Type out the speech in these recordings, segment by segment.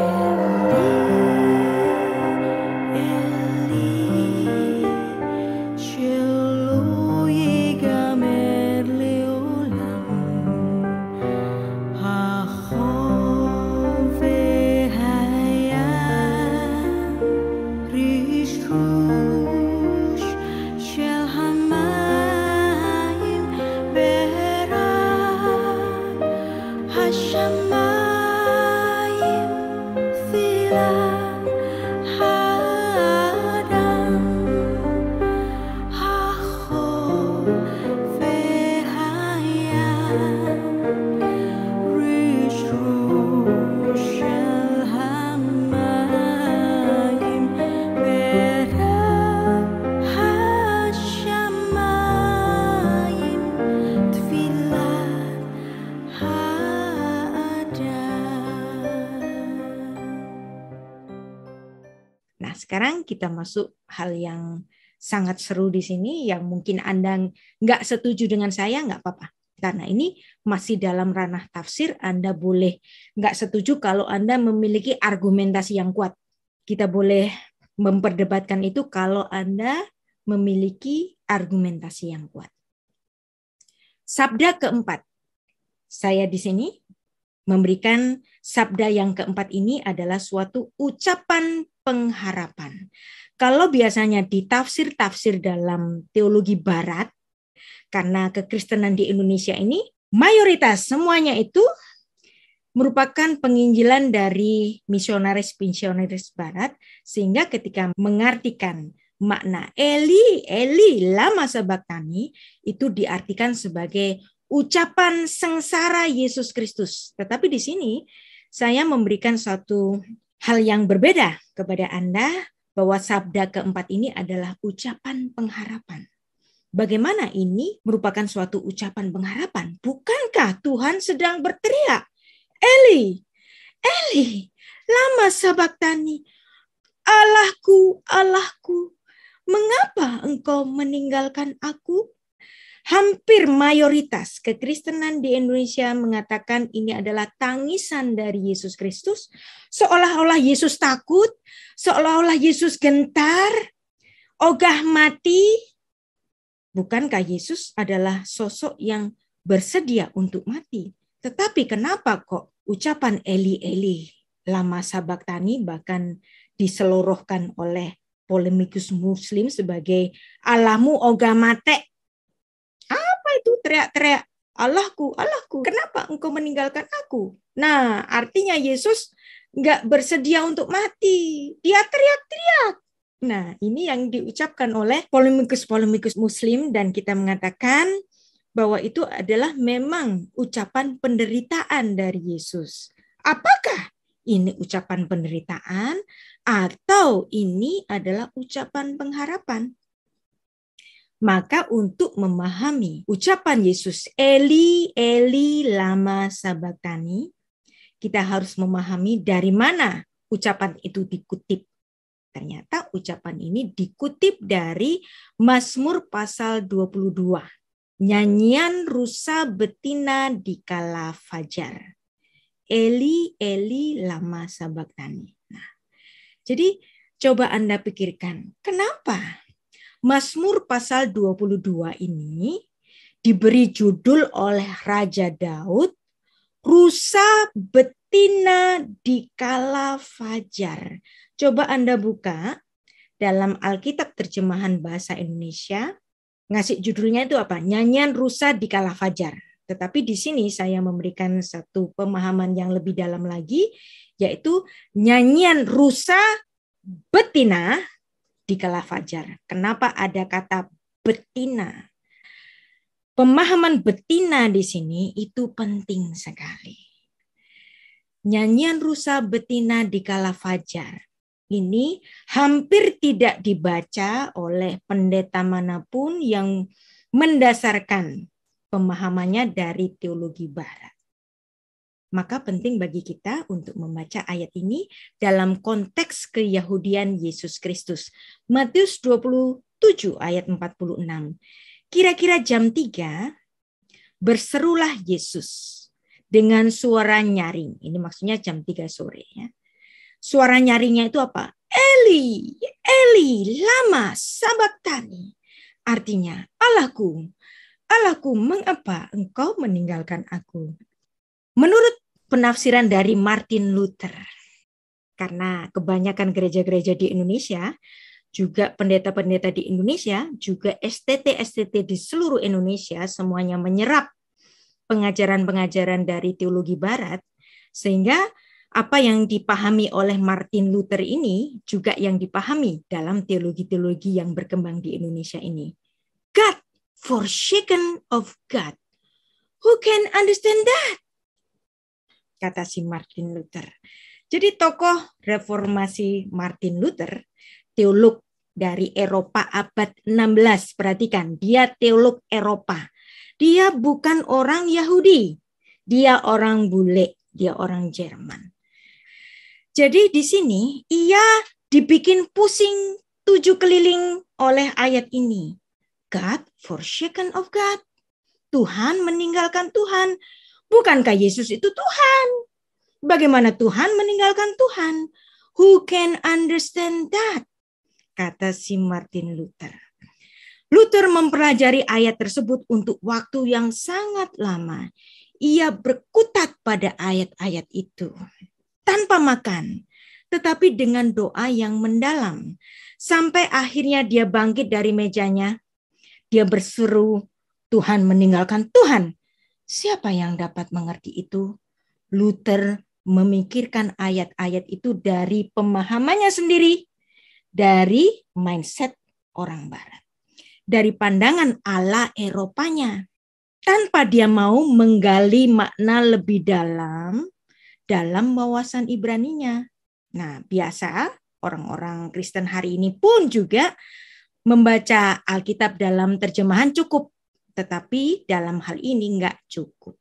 and termasuk hal yang sangat seru di sini yang mungkin Anda nggak setuju dengan saya nggak apa-apa karena ini masih dalam ranah tafsir Anda boleh nggak setuju kalau Anda memiliki argumentasi yang kuat kita boleh memperdebatkan itu kalau Anda memiliki argumentasi yang kuat sabda keempat saya di sini memberikan sabda yang keempat ini adalah suatu ucapan pengharapan. Kalau biasanya di tafsir-tafsir dalam teologi barat, karena kekristenan di Indonesia ini mayoritas semuanya itu merupakan penginjilan dari misionaris-misionaris barat sehingga ketika mengartikan makna Eli, Eli lama sabaktani itu diartikan sebagai ucapan sengsara Yesus Kristus. Tetapi di sini saya memberikan satu hal yang berbeda kepada Anda bahwa sabda keempat ini adalah ucapan pengharapan. Bagaimana ini merupakan suatu ucapan pengharapan? Bukankah Tuhan sedang berteriak, Eli, Eli, lama sabaktani, Allahku, Allahku, mengapa engkau meninggalkan aku? hampir mayoritas kekristenan di Indonesia mengatakan ini adalah tangisan dari Yesus Kristus, seolah-olah Yesus takut, seolah-olah Yesus gentar, ogah mati. Bukankah Yesus adalah sosok yang bersedia untuk mati? Tetapi kenapa kok ucapan Eli Eli lama tani bahkan diselorohkan oleh polemikus muslim sebagai alamu ogamate itu teriak-teriak, Allahku, Allahku, kenapa engkau meninggalkan aku? Nah, artinya Yesus nggak bersedia untuk mati. Dia teriak-teriak. Nah, ini yang diucapkan oleh polemikus-polemikus muslim dan kita mengatakan bahwa itu adalah memang ucapan penderitaan dari Yesus. Apakah ini ucapan penderitaan atau ini adalah ucapan pengharapan? Maka untuk memahami ucapan Yesus, Eli, Eli lama sabatani, kita harus memahami dari mana ucapan itu dikutip. Ternyata ucapan ini dikutip dari Mazmur pasal 22, nyanyian rusa betina di kala fajar. Eli, Eli lama sabatani. Nah, jadi coba Anda pikirkan, kenapa Masmur pasal 22 ini diberi judul oleh Raja Daud, Rusa Betina di Kala Fajar. Coba Anda buka dalam Alkitab terjemahan bahasa Indonesia, ngasih judulnya itu apa? Nyanyian Rusa di Kala Fajar. Tetapi di sini saya memberikan satu pemahaman yang lebih dalam lagi, yaitu nyanyian rusa betina di kala fajar. Kenapa ada kata betina? Pemahaman betina di sini itu penting sekali. Nyanyian rusa betina di kala fajar ini hampir tidak dibaca oleh pendeta manapun yang mendasarkan pemahamannya dari teologi barat maka penting bagi kita untuk membaca ayat ini dalam konteks keyahudian Yesus Kristus. Matius 27 ayat 46. Kira-kira jam 3 berserulah Yesus dengan suara nyaring. Ini maksudnya jam 3 sore ya. Suara nyaringnya itu apa? Eli, Eli, lama sabaktani. Artinya, Allahku, Allahku, mengapa engkau meninggalkan aku? Menurut penafsiran dari Martin Luther. Karena kebanyakan gereja-gereja di Indonesia, juga pendeta-pendeta di Indonesia, juga STT-STT di seluruh Indonesia semuanya menyerap pengajaran-pengajaran dari teologi barat sehingga apa yang dipahami oleh Martin Luther ini juga yang dipahami dalam teologi-teologi yang berkembang di Indonesia ini. God forsaken of God. Who can understand that? kata si Martin Luther. Jadi tokoh reformasi Martin Luther, teolog dari Eropa abad 16, perhatikan, dia teolog Eropa. Dia bukan orang Yahudi, dia orang bule, dia orang Jerman. Jadi di sini ia dibikin pusing tujuh keliling oleh ayat ini. God forsaken of God. Tuhan meninggalkan Tuhan. Bukankah Yesus itu Tuhan? Bagaimana Tuhan meninggalkan Tuhan? Who can understand that? Kata si Martin Luther. Luther mempelajari ayat tersebut untuk waktu yang sangat lama. Ia berkutat pada ayat-ayat itu tanpa makan, tetapi dengan doa yang mendalam. Sampai akhirnya dia bangkit dari mejanya. Dia berseru, Tuhan meninggalkan Tuhan Siapa yang dapat mengerti itu? Luther memikirkan ayat-ayat itu dari pemahamannya sendiri, dari mindset orang Barat, dari pandangan ala Eropanya. Tanpa dia mau menggali makna lebih dalam dalam wawasan Ibraninya. Nah, biasa orang-orang Kristen hari ini pun juga membaca Alkitab dalam terjemahan cukup tetapi dalam hal ini nggak cukup.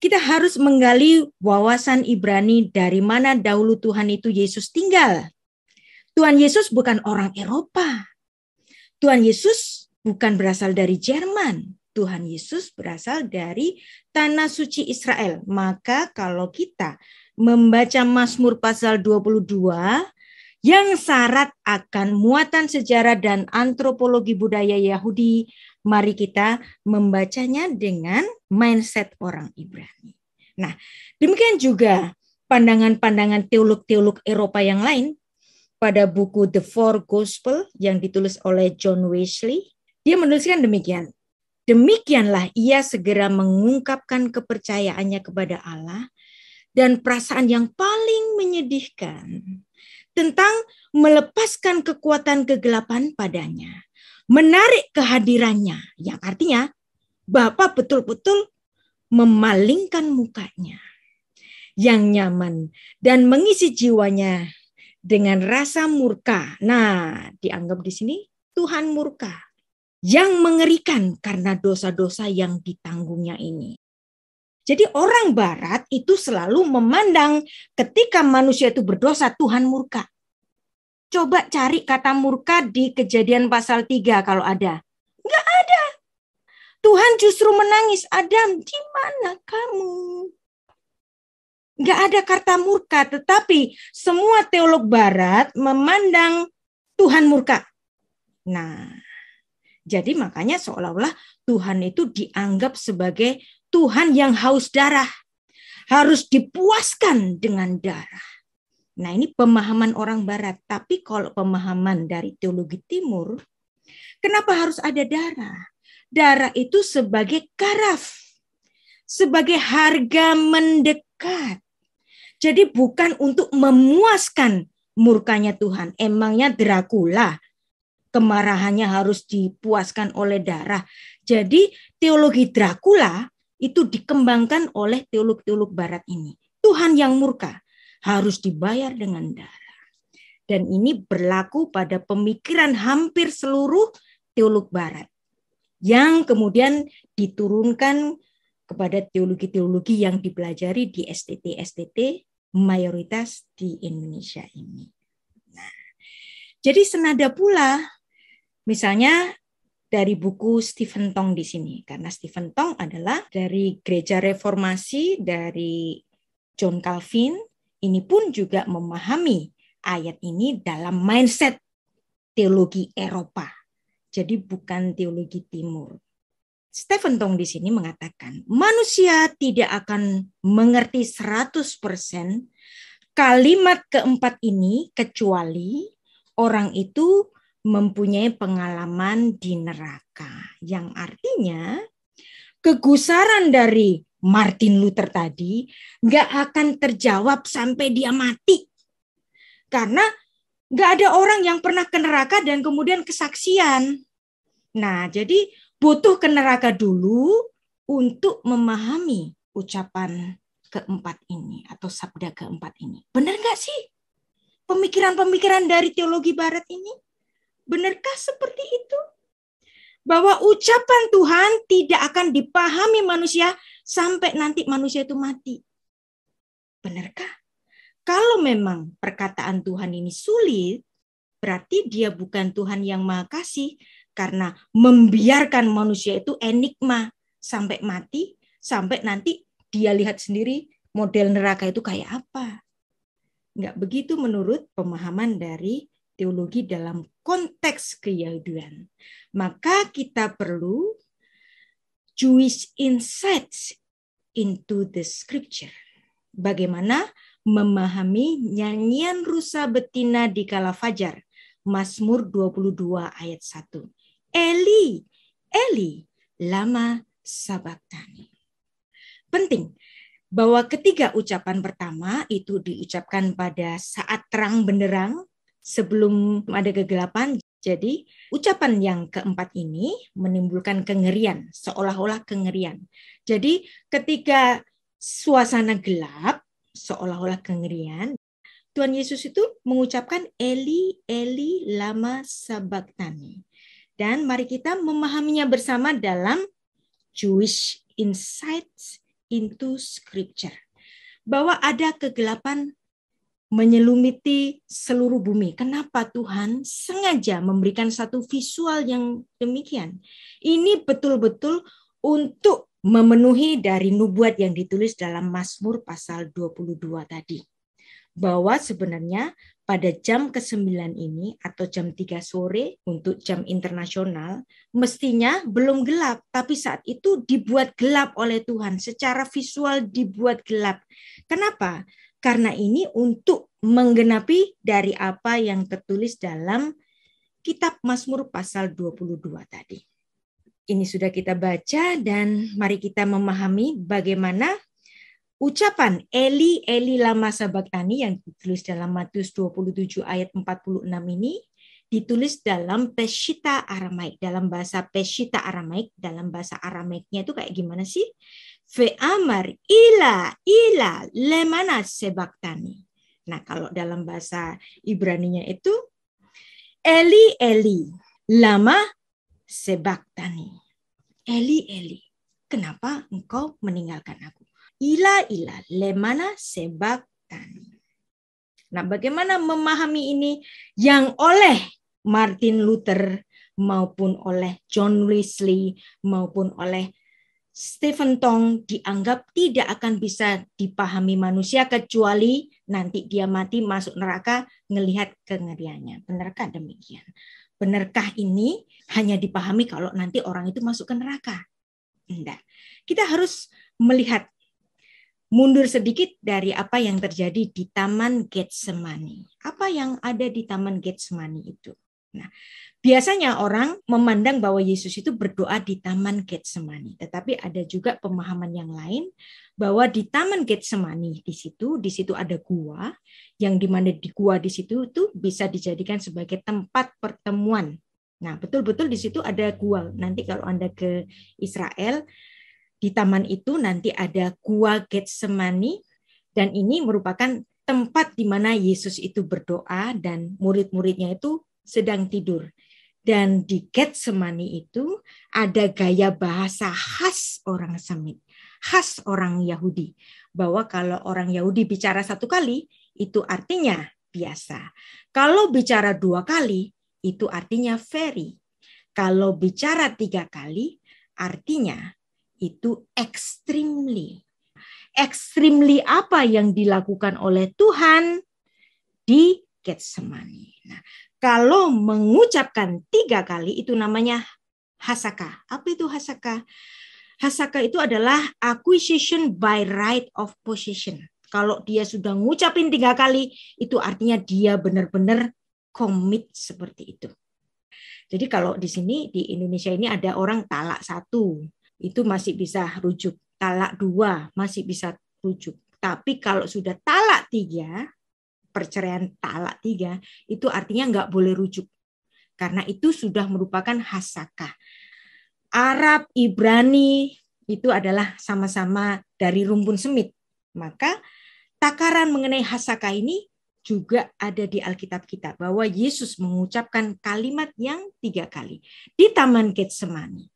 Kita harus menggali wawasan Ibrani dari mana dahulu Tuhan itu Yesus tinggal. Tuhan Yesus bukan orang Eropa. Tuhan Yesus bukan berasal dari Jerman. Tuhan Yesus berasal dari tanah suci Israel. Maka kalau kita membaca Mazmur pasal 22 yang syarat akan muatan sejarah dan antropologi budaya Yahudi Mari kita membacanya dengan mindset orang Ibrani. Nah, demikian juga pandangan-pandangan teolog-teolog Eropa yang lain pada buku The Four Gospel yang ditulis oleh John Wesley. Dia menuliskan demikian. Demikianlah ia segera mengungkapkan kepercayaannya kepada Allah dan perasaan yang paling menyedihkan tentang melepaskan kekuatan kegelapan padanya menarik kehadirannya. Yang artinya Bapak betul-betul memalingkan mukanya yang nyaman dan mengisi jiwanya dengan rasa murka. Nah, dianggap di sini Tuhan murka yang mengerikan karena dosa-dosa yang ditanggungnya ini. Jadi orang barat itu selalu memandang ketika manusia itu berdosa Tuhan murka. Coba cari kata murka di kejadian pasal 3 kalau ada. Enggak ada. Tuhan justru menangis, Adam, di mana kamu? Enggak ada kata murka, tetapi semua teolog barat memandang Tuhan murka. Nah, jadi makanya seolah-olah Tuhan itu dianggap sebagai Tuhan yang haus darah. Harus dipuaskan dengan darah. Nah, ini pemahaman orang barat, tapi kalau pemahaman dari teologi timur, kenapa harus ada darah? Darah itu sebagai karaf, sebagai harga mendekat. Jadi bukan untuk memuaskan murkanya Tuhan. Emangnya Dracula kemarahannya harus dipuaskan oleh darah. Jadi teologi Dracula itu dikembangkan oleh teolog-teolog barat ini. Tuhan yang murka harus dibayar dengan darah. Dan ini berlaku pada pemikiran hampir seluruh teolog barat yang kemudian diturunkan kepada teologi-teologi yang dipelajari di STT-STT mayoritas di Indonesia ini. Nah, jadi senada pula misalnya dari buku Stephen Tong di sini karena Stephen Tong adalah dari gereja reformasi dari John Calvin ini pun juga memahami ayat ini dalam mindset teologi Eropa. Jadi bukan teologi timur. Stephen Tong di sini mengatakan, manusia tidak akan mengerti 100% kalimat keempat ini kecuali orang itu mempunyai pengalaman di neraka. Yang artinya kegusaran dari Martin Luther tadi nggak akan terjawab sampai dia mati. Karena nggak ada orang yang pernah ke neraka dan kemudian kesaksian. Nah, jadi butuh ke neraka dulu untuk memahami ucapan keempat ini atau sabda keempat ini. Benar nggak sih? Pemikiran-pemikiran dari teologi barat ini? Benarkah seperti itu? Bahwa ucapan Tuhan tidak akan dipahami manusia sampai nanti manusia itu mati. Benarkah? Kalau memang perkataan Tuhan ini sulit, berarti dia bukan Tuhan yang maha kasih karena membiarkan manusia itu enigma sampai mati, sampai nanti dia lihat sendiri model neraka itu kayak apa. Enggak begitu menurut pemahaman dari teologi dalam konteks keyahudian. Maka kita perlu Jewish insights into the scripture. Bagaimana memahami nyanyian rusa betina di kala fajar. Mazmur 22 ayat 1. Eli, Eli, lama sabatani. Penting bahwa ketiga ucapan pertama itu diucapkan pada saat terang benderang sebelum ada kegelapan jadi, ucapan yang keempat ini menimbulkan kengerian, seolah-olah kengerian. Jadi, ketika suasana gelap, seolah-olah kengerian, Tuhan Yesus itu mengucapkan Eli, Eli lama sabaktani. Dan mari kita memahaminya bersama dalam Jewish Insights into Scripture. Bahwa ada kegelapan menyelumiti seluruh bumi. Kenapa Tuhan sengaja memberikan satu visual yang demikian? Ini betul-betul untuk memenuhi dari nubuat yang ditulis dalam Mazmur pasal 22 tadi. Bahwa sebenarnya pada jam ke-9 ini atau jam 3 sore untuk jam internasional mestinya belum gelap tapi saat itu dibuat gelap oleh Tuhan secara visual dibuat gelap. Kenapa? Karena ini untuk menggenapi dari apa yang tertulis dalam kitab Mazmur pasal 22 tadi. Ini sudah kita baca dan mari kita memahami bagaimana ucapan Eli Eli lama sabaktani yang ditulis dalam Matius 27 ayat 46 ini ditulis dalam Peshita Aramaik dalam bahasa Peshita Aramaik dalam bahasa Aramaiknya itu kayak gimana sih? Fe'amar ila ila lemana sebaktani. Nah kalau dalam bahasa Ibraninya itu Eli Eli lama sebaktani. Eli Eli kenapa engkau meninggalkan aku? Ila ila lemana sebaktani. Nah bagaimana memahami ini yang oleh Martin Luther maupun oleh John Wesley maupun oleh Stephen Tong dianggap tidak akan bisa dipahami manusia kecuali nanti dia mati masuk neraka ngelihat kengeriannya. Benarkah demikian? Benarkah ini hanya dipahami kalau nanti orang itu masuk ke neraka? Tidak. Kita harus melihat mundur sedikit dari apa yang terjadi di Taman Getsemani. Apa yang ada di Taman Getsemani itu? Nah, biasanya orang memandang bahwa Yesus itu berdoa di Taman Getsemani, tetapi ada juga pemahaman yang lain bahwa di Taman Getsemani di situ, di situ ada gua, yang dimana di gua di situ itu bisa dijadikan sebagai tempat pertemuan. Nah, betul-betul di situ ada gua. Nanti kalau Anda ke Israel, di taman itu nanti ada gua Getsemani dan ini merupakan tempat di mana Yesus itu berdoa dan murid-muridnya itu sedang tidur. Dan di Getsemani itu ada gaya bahasa khas orang Semit, khas orang Yahudi. Bahwa kalau orang Yahudi bicara satu kali, itu artinya biasa. Kalau bicara dua kali, itu artinya very. Kalau bicara tiga kali, artinya itu extremely. Extremely apa yang dilakukan oleh Tuhan di Getsemani. Nah, kalau mengucapkan tiga kali itu namanya hasaka. Apa itu hasaka? Hasaka itu adalah acquisition by right of possession. Kalau dia sudah ngucapin tiga kali, itu artinya dia benar-benar komit seperti itu. Jadi kalau di sini di Indonesia ini ada orang talak satu, itu masih bisa rujuk. Talak dua masih bisa rujuk. Tapi kalau sudah talak tiga, perceraian talak tiga itu artinya nggak boleh rujuk karena itu sudah merupakan hasaka. Arab, Ibrani itu adalah sama-sama dari rumpun semit. Maka takaran mengenai hasaka ini juga ada di Alkitab kita bahwa Yesus mengucapkan kalimat yang tiga kali di Taman Getsemani.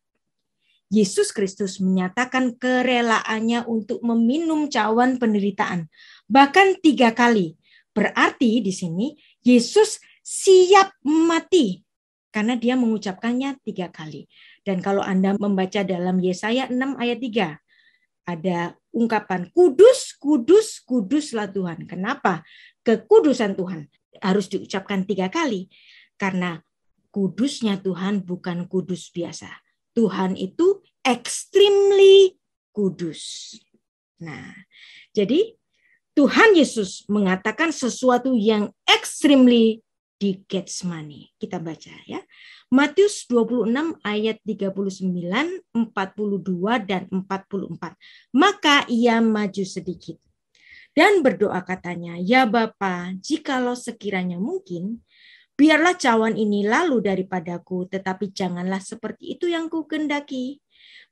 Yesus Kristus menyatakan kerelaannya untuk meminum cawan penderitaan bahkan tiga kali Berarti di sini Yesus siap mati karena dia mengucapkannya tiga kali. Dan kalau Anda membaca dalam Yesaya 6 ayat 3, ada ungkapan kudus, kudus, kuduslah Tuhan. Kenapa? Kekudusan Tuhan harus diucapkan tiga kali. Karena kudusnya Tuhan bukan kudus biasa. Tuhan itu extremely kudus. Nah, jadi Tuhan Yesus mengatakan sesuatu yang extremely di Getsemani. Kita baca ya. Matius 26 ayat 39, 42 dan 44. Maka ia maju sedikit dan berdoa katanya, "Ya Bapa, jikalau sekiranya mungkin, biarlah cawan ini lalu daripadaku, tetapi janganlah seperti itu yang kukendaki,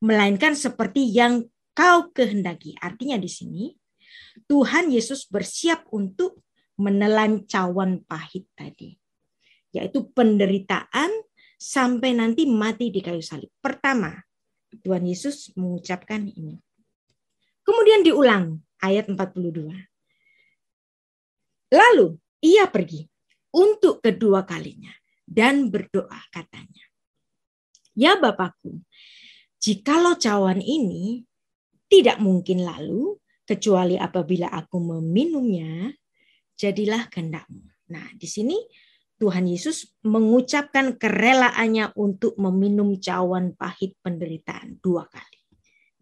melainkan seperti yang kau kehendaki." Artinya di sini, Tuhan Yesus bersiap untuk menelan cawan pahit tadi, yaitu penderitaan sampai nanti mati di kayu salib. Pertama, Tuhan Yesus mengucapkan ini. Kemudian diulang ayat 42. Lalu ia pergi untuk kedua kalinya dan berdoa katanya. Ya Bapakku, jikalau cawan ini tidak mungkin lalu kecuali apabila aku meminumnya, jadilah kehendakmu. Nah, di sini Tuhan Yesus mengucapkan kerelaannya untuk meminum cawan pahit penderitaan dua kali.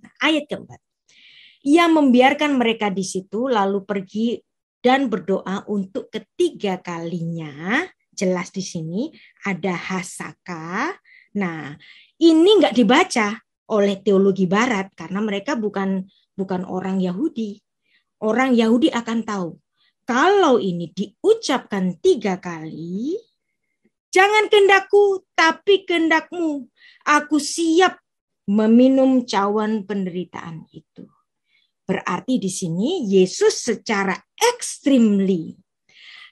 Nah, ayat keempat. Ia membiarkan mereka di situ lalu pergi dan berdoa untuk ketiga kalinya. Jelas di sini ada hasaka. Nah, ini nggak dibaca oleh teologi barat karena mereka bukan bukan orang Yahudi. Orang Yahudi akan tahu kalau ini diucapkan tiga kali, jangan kendaku, tapi kendakmu. Aku siap meminum cawan penderitaan itu. Berarti di sini Yesus secara extremely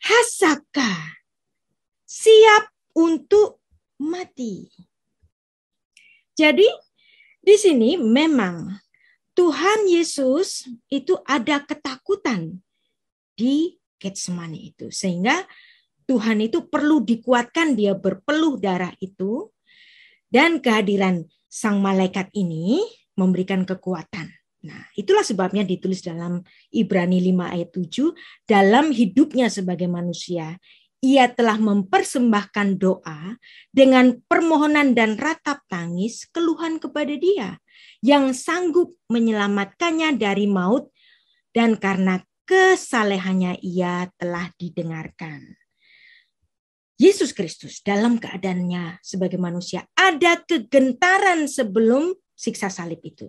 hasaka siap untuk mati. Jadi di sini memang Tuhan Yesus itu ada ketakutan di Getsemani itu. Sehingga Tuhan itu perlu dikuatkan dia berpeluh darah itu dan kehadiran sang malaikat ini memberikan kekuatan. Nah, itulah sebabnya ditulis dalam Ibrani 5 ayat 7, dalam hidupnya sebagai manusia, ia telah mempersembahkan doa dengan permohonan dan ratap tangis keluhan kepada dia yang sanggup menyelamatkannya dari maut dan karena kesalehannya ia telah didengarkan. Yesus Kristus dalam keadaannya sebagai manusia ada kegentaran sebelum siksa salib itu.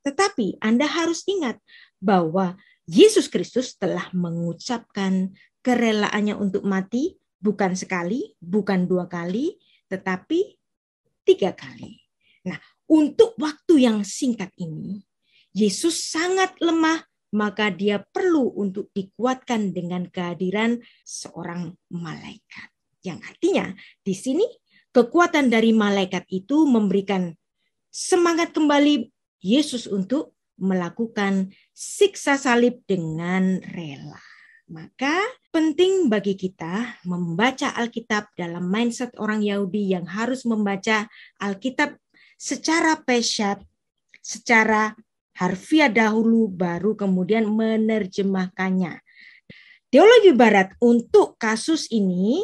Tetapi Anda harus ingat bahwa Yesus Kristus telah mengucapkan kerelaannya untuk mati bukan sekali, bukan dua kali, tetapi tiga kali. Nah, untuk waktu yang singkat ini, Yesus sangat lemah, maka dia perlu untuk dikuatkan dengan kehadiran seorang malaikat. Yang artinya di sini kekuatan dari malaikat itu memberikan semangat kembali Yesus untuk melakukan siksa salib dengan rela. Maka penting bagi kita membaca Alkitab dalam mindset orang Yahudi yang harus membaca Alkitab secara pesat, secara harfiah dahulu baru kemudian menerjemahkannya. Teologi Barat untuk kasus ini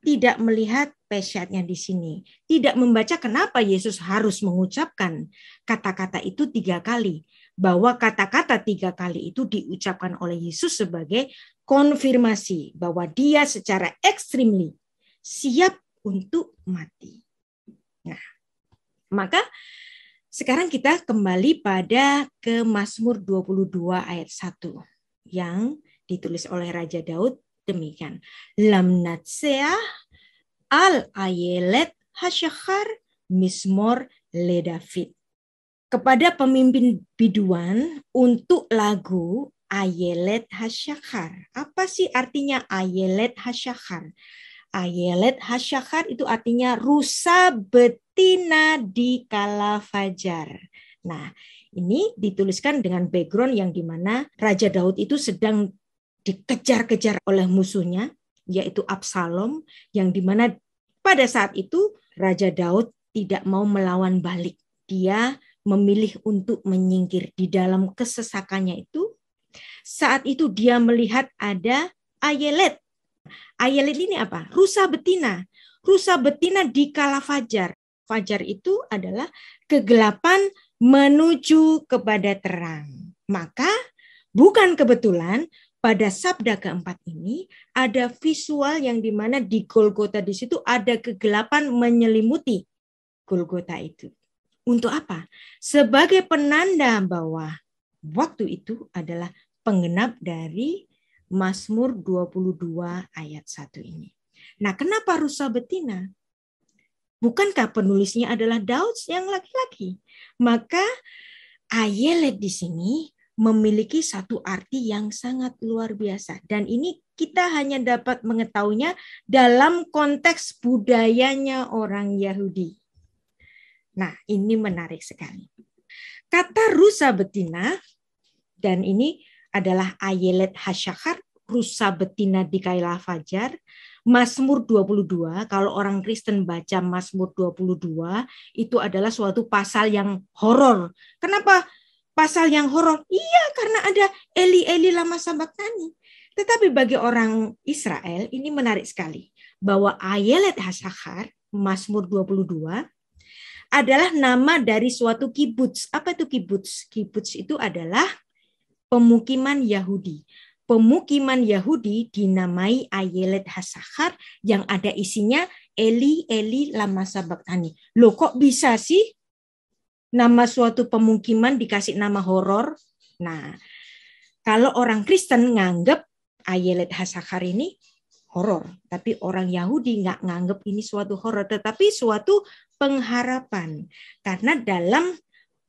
tidak melihat pesatnya di sini, tidak membaca kenapa Yesus harus mengucapkan kata-kata itu tiga kali, bahwa kata-kata tiga kali itu diucapkan oleh Yesus sebagai konfirmasi bahwa dia secara ekstrimly siap untuk mati. Nah, maka sekarang kita kembali pada ke Mazmur 22 ayat 1 yang ditulis oleh Raja Daud demikian. Lamnatseah al ayelet hasyakhar mismor le David. Kepada pemimpin biduan untuk lagu Ayelet Hasyakhar. Apa sih artinya Ayelet Hasyakhar? Ayelet hasyakat itu artinya rusa betina di kala fajar. Nah, ini dituliskan dengan background yang dimana Raja Daud itu sedang dikejar-kejar oleh musuhnya, yaitu Absalom, yang dimana pada saat itu Raja Daud tidak mau melawan balik. Dia memilih untuk menyingkir di dalam kesesakannya itu. Saat itu dia melihat ada Ayelet Ayelit ini apa? Rusa betina. Rusa betina di kala fajar. Fajar itu adalah kegelapan menuju kepada terang. Maka bukan kebetulan pada sabda keempat ini ada visual yang dimana di Golgota di situ ada kegelapan menyelimuti Golgota itu. Untuk apa? Sebagai penanda bahwa waktu itu adalah penggenap dari Mazmur 22 ayat 1 ini. Nah, kenapa rusa betina? Bukankah penulisnya adalah Daud yang laki-laki? Maka ayelet di sini memiliki satu arti yang sangat luar biasa. Dan ini kita hanya dapat mengetahuinya dalam konteks budayanya orang Yahudi. Nah, ini menarik sekali. Kata rusa betina, dan ini adalah ayelet hasyakar, rusa betina di Kaila Fajar, Mazmur 22, kalau orang Kristen baca Mazmur 22, itu adalah suatu pasal yang horor. Kenapa pasal yang horor? Iya, karena ada Eli Eli lama sabaktani. Tetapi bagi orang Israel ini menarik sekali bahwa Ayelet Hasakar, Mazmur 22, adalah nama dari suatu kibbutz. Apa itu kibbutz? Kibbutz itu adalah pemukiman Yahudi pemukiman Yahudi dinamai Ayelet Hasakhar yang ada isinya Eli Eli lama Sabaktani. Loh kok bisa sih nama suatu pemukiman dikasih nama horor? Nah, kalau orang Kristen nganggep Ayelet Hasakhar ini horor, tapi orang Yahudi nggak nganggep ini suatu horor, tetapi suatu pengharapan. Karena dalam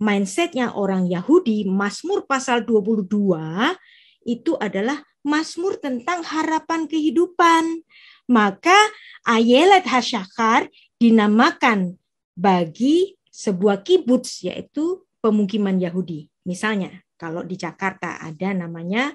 mindsetnya orang Yahudi, Mazmur pasal 22 itu adalah Mazmur tentang harapan kehidupan. Maka Ayelet Hasyakar dinamakan bagi sebuah kibbutz yaitu pemukiman Yahudi. Misalnya kalau di Jakarta ada namanya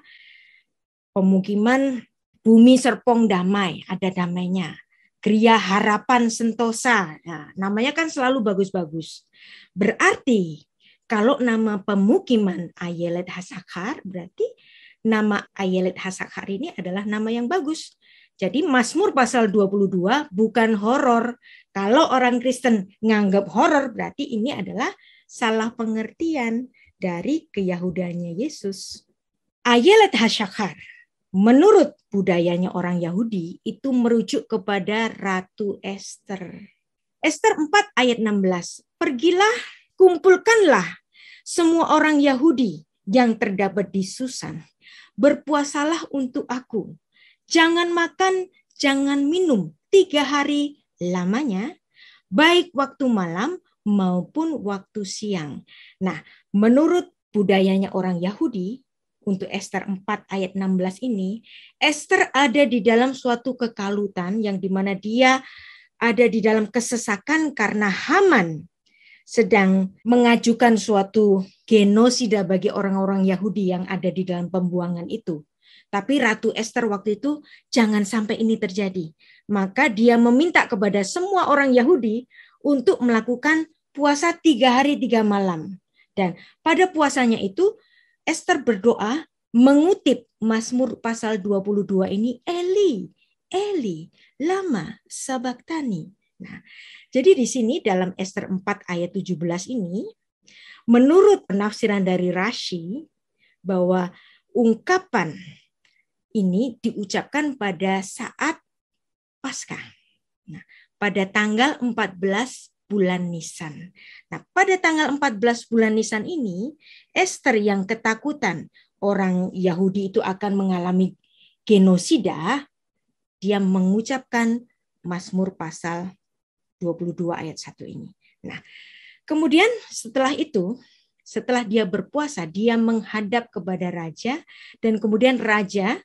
pemukiman Bumi Serpong Damai, ada damainya. Kriya Harapan Sentosa, nah, namanya kan selalu bagus-bagus. Berarti kalau nama pemukiman Ayelet Hasakar berarti nama Ayelet Hasakhari ini adalah nama yang bagus. Jadi Mazmur pasal 22 bukan horor. Kalau orang Kristen nganggap horor berarti ini adalah salah pengertian dari keyahudannya Yesus. Ayelet Hasakhar menurut budayanya orang Yahudi itu merujuk kepada Ratu Esther. Esther 4 ayat 16. Pergilah, kumpulkanlah semua orang Yahudi yang terdapat di Susan berpuasalah untuk aku. Jangan makan, jangan minum tiga hari lamanya, baik waktu malam maupun waktu siang. Nah, menurut budayanya orang Yahudi, untuk Esther 4 ayat 16 ini, Esther ada di dalam suatu kekalutan yang dimana dia ada di dalam kesesakan karena Haman sedang mengajukan suatu genosida bagi orang-orang Yahudi yang ada di dalam pembuangan itu. Tapi Ratu Esther waktu itu jangan sampai ini terjadi. Maka dia meminta kepada semua orang Yahudi untuk melakukan puasa tiga hari tiga malam. Dan pada puasanya itu Esther berdoa mengutip Mazmur pasal 22 ini Eli, Eli, lama sabaktani. Nah, jadi di sini dalam Esther 4 ayat 17 ini, menurut penafsiran dari Rashi, bahwa ungkapan ini diucapkan pada saat pasca, Nah, pada tanggal 14 bulan Nisan. Nah, pada tanggal 14 bulan Nisan ini, Esther yang ketakutan orang Yahudi itu akan mengalami genosida, dia mengucapkan Mazmur pasal 22 ayat 1 ini. Nah, kemudian setelah itu, setelah dia berpuasa, dia menghadap kepada raja dan kemudian raja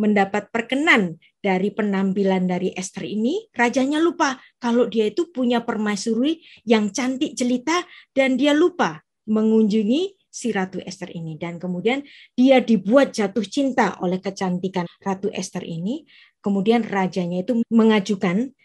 mendapat perkenan dari penampilan dari Esther ini, rajanya lupa kalau dia itu punya permaisuri yang cantik jelita dan dia lupa mengunjungi si Ratu Esther ini dan kemudian dia dibuat jatuh cinta oleh kecantikan Ratu Esther ini. Kemudian rajanya itu mengajukan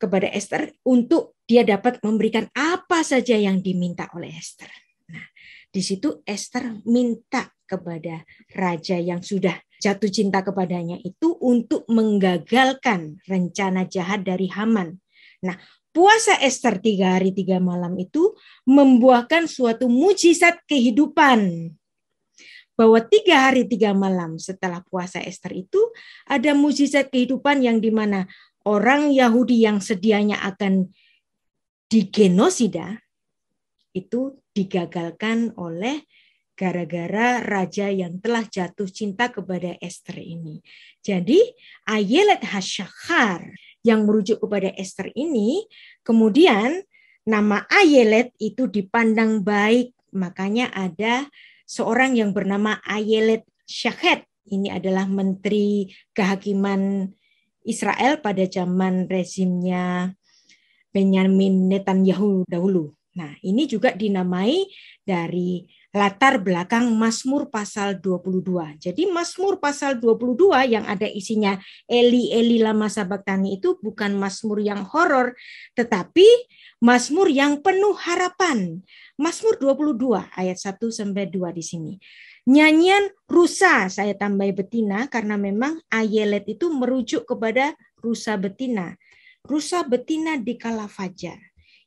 kepada Esther untuk dia dapat memberikan apa saja yang diminta oleh Esther. Nah, di situ Esther minta kepada raja yang sudah jatuh cinta kepadanya itu untuk menggagalkan rencana jahat dari Haman. Nah, puasa Esther tiga hari tiga malam itu membuahkan suatu mujizat kehidupan. Bahwa tiga hari tiga malam setelah puasa Esther itu ada mujizat kehidupan yang dimana orang Yahudi yang sedianya akan digenosida itu digagalkan oleh gara-gara raja yang telah jatuh cinta kepada Esther ini. Jadi Ayelet Hashakar yang merujuk kepada Esther ini, kemudian nama Ayelet itu dipandang baik, makanya ada seorang yang bernama Ayelet Shaket Ini adalah menteri kehakiman Israel pada zaman rezimnya Benyamin Netanyahu dahulu. Nah, ini juga dinamai dari latar belakang Mazmur pasal 22. Jadi Mazmur pasal 22 yang ada isinya Eli Eli lama sabaktani itu bukan Mazmur yang horor tetapi Mazmur yang penuh harapan. Mazmur 22 ayat 1 sampai 2 di sini. Nyanyian rusa saya tambah betina karena memang ayelet itu merujuk kepada rusa betina. Rusa betina di kala fajar.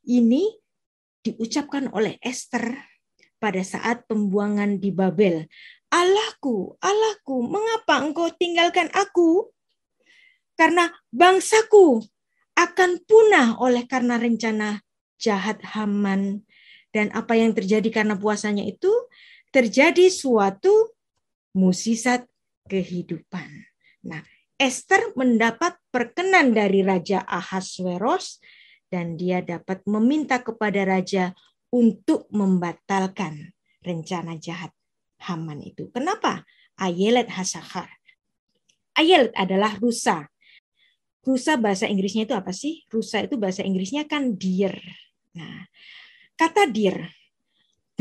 Ini diucapkan oleh Esther pada saat pembuangan di Babel. Allahku, Allahku, mengapa engkau tinggalkan aku? Karena bangsaku akan punah oleh karena rencana jahat Haman. Dan apa yang terjadi karena puasanya itu, terjadi suatu musisat kehidupan. Nah, Esther mendapat perkenan dari Raja Ahasveros dan dia dapat meminta kepada raja untuk membatalkan rencana jahat Haman itu. Kenapa? Ayelet Hasakar. Ayelet adalah rusa. Rusa bahasa Inggrisnya itu apa sih? Rusa itu bahasa Inggrisnya kan deer. Nah, kata deer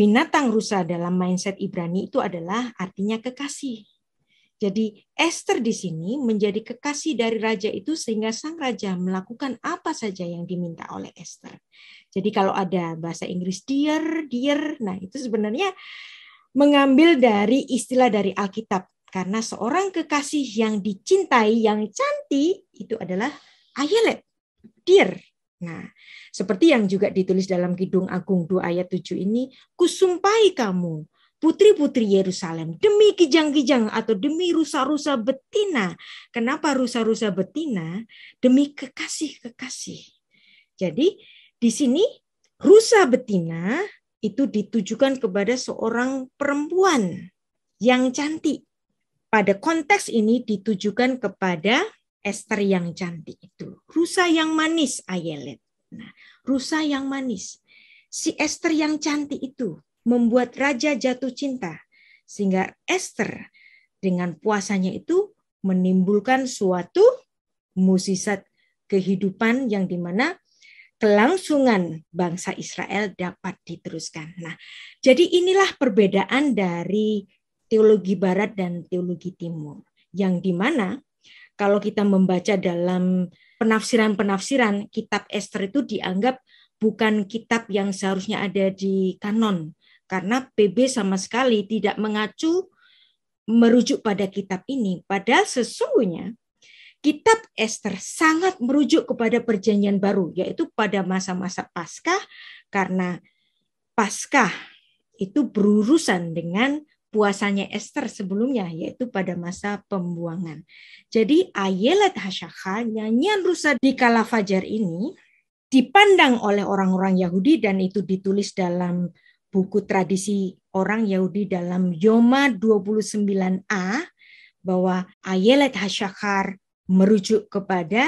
binatang rusa dalam mindset Ibrani itu adalah artinya kekasih. Jadi Esther di sini menjadi kekasih dari raja itu sehingga sang raja melakukan apa saja yang diminta oleh Esther. Jadi kalau ada bahasa Inggris dear, dear, nah itu sebenarnya mengambil dari istilah dari Alkitab karena seorang kekasih yang dicintai yang cantik itu adalah ayelet, dear. Nah, seperti yang juga ditulis dalam Kidung Agung 2 ayat 7 ini, kusumpai kamu, putri-putri Yerusalem, demi kijang-kijang atau demi rusa-rusa betina. Kenapa rusa-rusa betina? Demi kekasih-kekasih. Jadi di sini rusa betina itu ditujukan kepada seorang perempuan yang cantik. Pada konteks ini ditujukan kepada Esther yang cantik itu. Rusa yang manis Ayelet. Nah, rusa yang manis. Si Esther yang cantik itu membuat raja jatuh cinta sehingga Esther dengan puasanya itu menimbulkan suatu musisat kehidupan yang dimana kelangsungan bangsa Israel dapat diteruskan. Nah, jadi inilah perbedaan dari teologi barat dan teologi timur yang dimana kalau kita membaca dalam penafsiran-penafsiran kitab Esther itu dianggap bukan kitab yang seharusnya ada di kanon karena PB sama sekali tidak mengacu merujuk pada kitab ini padahal sesungguhnya kitab Esther sangat merujuk kepada perjanjian baru yaitu pada masa-masa Paskah karena Paskah itu berurusan dengan puasanya Esther sebelumnya, yaitu pada masa pembuangan. Jadi Ayelet Hashakha nyanyian rusa di kala fajar ini, dipandang oleh orang-orang Yahudi dan itu ditulis dalam buku tradisi orang Yahudi dalam Yoma 29a bahwa Ayelet hashakar merujuk kepada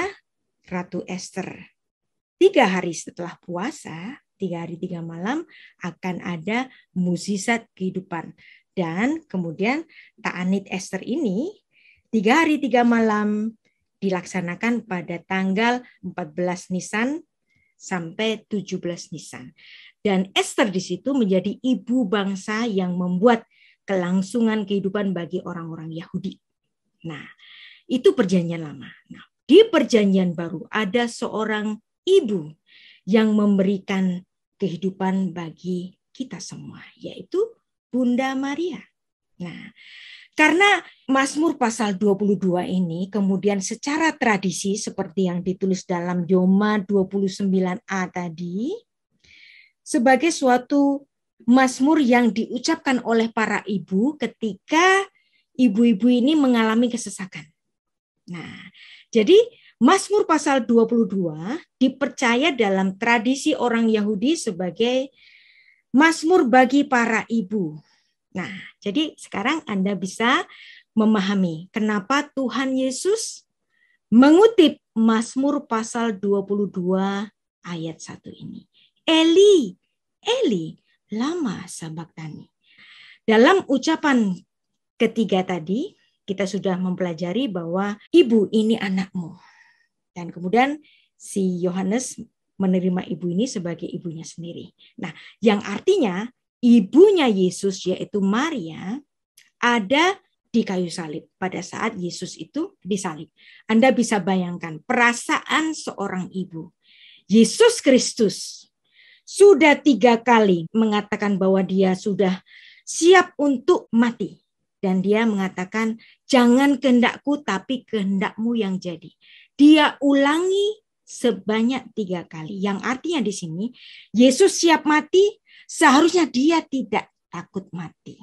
Ratu Esther. Tiga hari setelah puasa, tiga hari tiga malam akan ada musisat kehidupan. Dan kemudian ta'anit Esther ini tiga hari tiga malam dilaksanakan pada tanggal 14 Nisan sampai 17 Nisan. Dan Esther di situ menjadi ibu bangsa yang membuat kelangsungan kehidupan bagi orang-orang Yahudi. Nah, itu perjanjian lama. Nah, di perjanjian baru ada seorang ibu yang memberikan kehidupan bagi kita semua, yaitu Bunda Maria. Nah, karena Mazmur pasal 22 ini kemudian secara tradisi seperti yang ditulis dalam Yoma 29a tadi sebagai suatu Mazmur yang diucapkan oleh para ibu ketika ibu-ibu ini mengalami kesesakan. Nah, jadi Mazmur pasal 22 dipercaya dalam tradisi orang Yahudi sebagai Masmur bagi para ibu. Nah, jadi sekarang Anda bisa memahami kenapa Tuhan Yesus mengutip Masmur pasal 22 ayat 1 ini. Eli, Eli, lama sabaktani. Dalam ucapan ketiga tadi, kita sudah mempelajari bahwa ibu ini anakmu. Dan kemudian si Yohanes menerima ibu ini sebagai ibunya sendiri. Nah, yang artinya ibunya Yesus yaitu Maria ada di kayu salib pada saat Yesus itu disalib. Anda bisa bayangkan perasaan seorang ibu. Yesus Kristus sudah tiga kali mengatakan bahwa dia sudah siap untuk mati. Dan dia mengatakan, jangan kehendakku tapi kehendakmu yang jadi. Dia ulangi sebanyak tiga kali. Yang artinya di sini, Yesus siap mati, seharusnya dia tidak takut mati.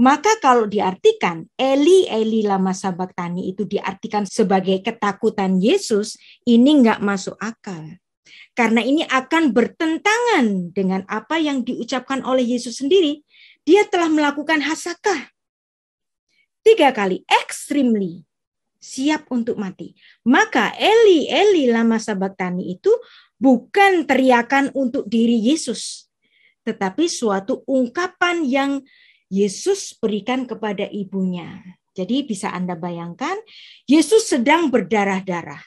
Maka kalau diartikan Eli Eli lama tani itu diartikan sebagai ketakutan Yesus, ini nggak masuk akal. Karena ini akan bertentangan dengan apa yang diucapkan oleh Yesus sendiri. Dia telah melakukan hasakah. Tiga kali, extremely siap untuk mati. Maka Eli, Eli lama sabatani itu bukan teriakan untuk diri Yesus, tetapi suatu ungkapan yang Yesus berikan kepada ibunya. Jadi bisa Anda bayangkan, Yesus sedang berdarah-darah.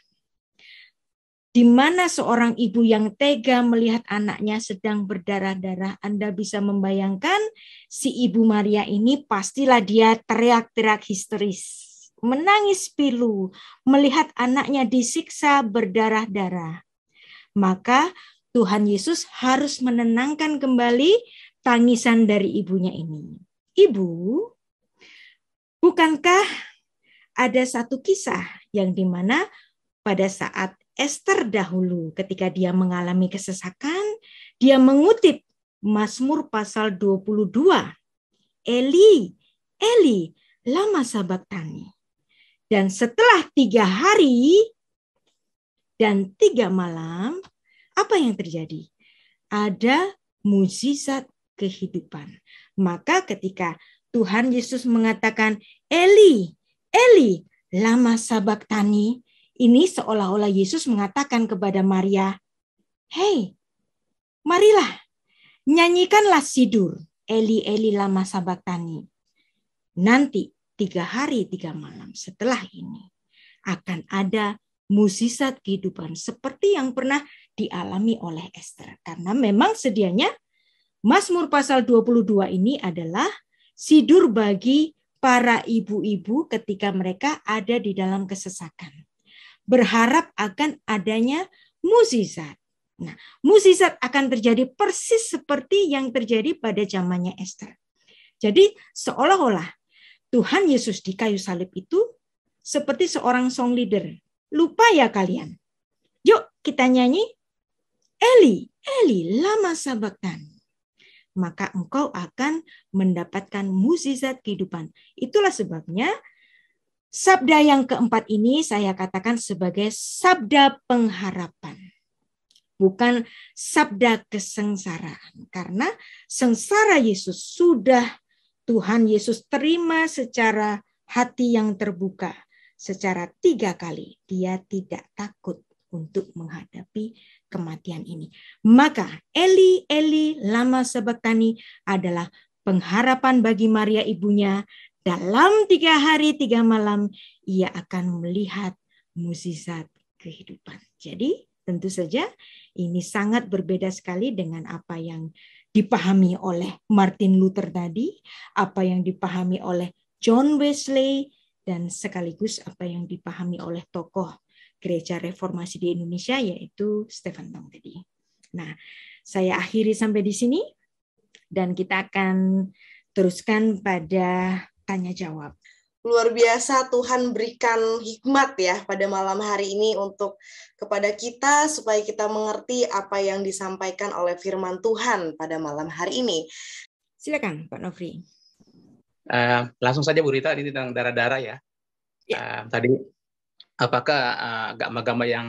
Di mana seorang ibu yang tega melihat anaknya sedang berdarah-darah, Anda bisa membayangkan si ibu Maria ini pastilah dia teriak-teriak histeris menangis pilu melihat anaknya disiksa berdarah-darah. Maka Tuhan Yesus harus menenangkan kembali tangisan dari ibunya ini. Ibu, bukankah ada satu kisah yang dimana pada saat Esther dahulu ketika dia mengalami kesesakan, dia mengutip Mazmur pasal 22. Eli, Eli, lama sabaktani. Dan setelah tiga hari dan tiga malam, apa yang terjadi? Ada mujizat kehidupan. Maka ketika Tuhan Yesus mengatakan, Eli, Eli, lama sabak tani, ini seolah-olah Yesus mengatakan kepada Maria, Hei, marilah, nyanyikanlah sidur, Eli, Eli, lama sabak tani. Nanti tiga hari tiga malam setelah ini akan ada musisat kehidupan seperti yang pernah dialami oleh Esther. Karena memang sedianya Mazmur pasal 22 ini adalah sidur bagi para ibu-ibu ketika mereka ada di dalam kesesakan. Berharap akan adanya musisat Nah, musisat akan terjadi persis seperti yang terjadi pada zamannya Esther. Jadi seolah-olah Tuhan Yesus di kayu salib itu seperti seorang song leader. Lupa ya kalian. Yuk kita nyanyi. Eli, Eli, lama sabaktan. Maka engkau akan mendapatkan mukjizat kehidupan. Itulah sebabnya sabda yang keempat ini saya katakan sebagai sabda pengharapan bukan sabda kesengsaraan. Karena sengsara Yesus sudah Tuhan Yesus terima secara hati yang terbuka. Secara tiga kali dia tidak takut untuk menghadapi kematian ini. Maka Eli Eli lama sebetani adalah pengharapan bagi Maria ibunya dalam tiga hari tiga malam ia akan melihat musisat kehidupan. Jadi tentu saja ini sangat berbeda sekali dengan apa yang dipahami oleh Martin Luther tadi, apa yang dipahami oleh John Wesley, dan sekaligus apa yang dipahami oleh tokoh gereja reformasi di Indonesia, yaitu Stephen Tong tadi. Nah, saya akhiri sampai di sini, dan kita akan teruskan pada tanya jawab luar biasa Tuhan berikan hikmat ya pada malam hari ini untuk kepada kita supaya kita mengerti apa yang disampaikan oleh firman Tuhan pada malam hari ini. Silakan Pak Novri. Uh, eh, langsung saja Bu Rita ini tentang darah-darah ya. ya. Uh, tadi apakah uh, agama-agama yang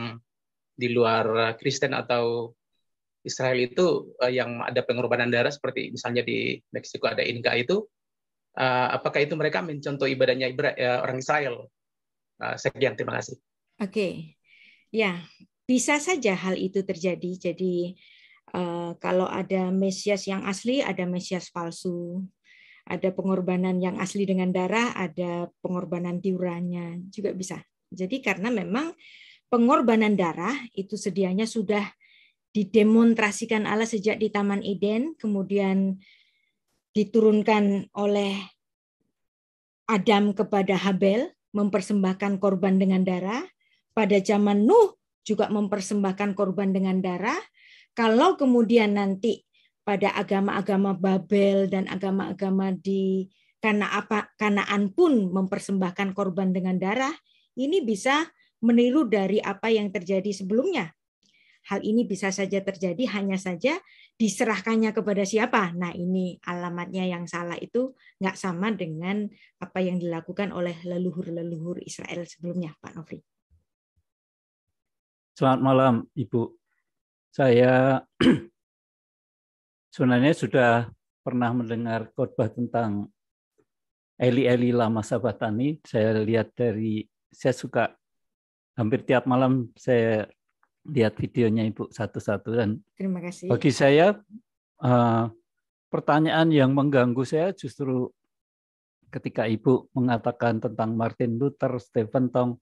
di luar Kristen atau Israel itu uh, yang ada pengorbanan darah seperti misalnya di Meksiko ada Inka itu Eh, apakah itu mereka mencontoh ibadahnya eh, orang Israel? Eh, Sekian, terima kasih. Oke, okay. ya bisa saja hal itu terjadi. Jadi kalau ada Mesias yang asli, ada Mesias palsu, ada pengorbanan yang asli dengan darah, ada pengorbanan tiurannya juga bisa. Jadi karena memang pengorbanan darah itu sedianya sudah didemonstrasikan Allah sejak di Taman Eden, kemudian diturunkan oleh Adam kepada Habel mempersembahkan korban dengan darah. Pada zaman Nuh juga mempersembahkan korban dengan darah. Kalau kemudian nanti pada agama-agama Babel dan agama-agama di karena apa Kanaan pun mempersembahkan korban dengan darah, ini bisa meniru dari apa yang terjadi sebelumnya hal ini bisa saja terjadi hanya saja diserahkannya kepada siapa. Nah, ini alamatnya yang salah itu nggak sama dengan apa yang dilakukan oleh leluhur-leluhur Israel sebelumnya, Pak Nofri. Selamat malam, Ibu. Saya sebenarnya sudah pernah mendengar khotbah tentang Eli Eli Lama Sabatani. Saya lihat dari saya suka hampir tiap malam saya lihat videonya Ibu satu-satu dan terima kasih. Bagi saya uh, pertanyaan yang mengganggu saya justru ketika Ibu mengatakan tentang Martin Luther, Stephen Tong.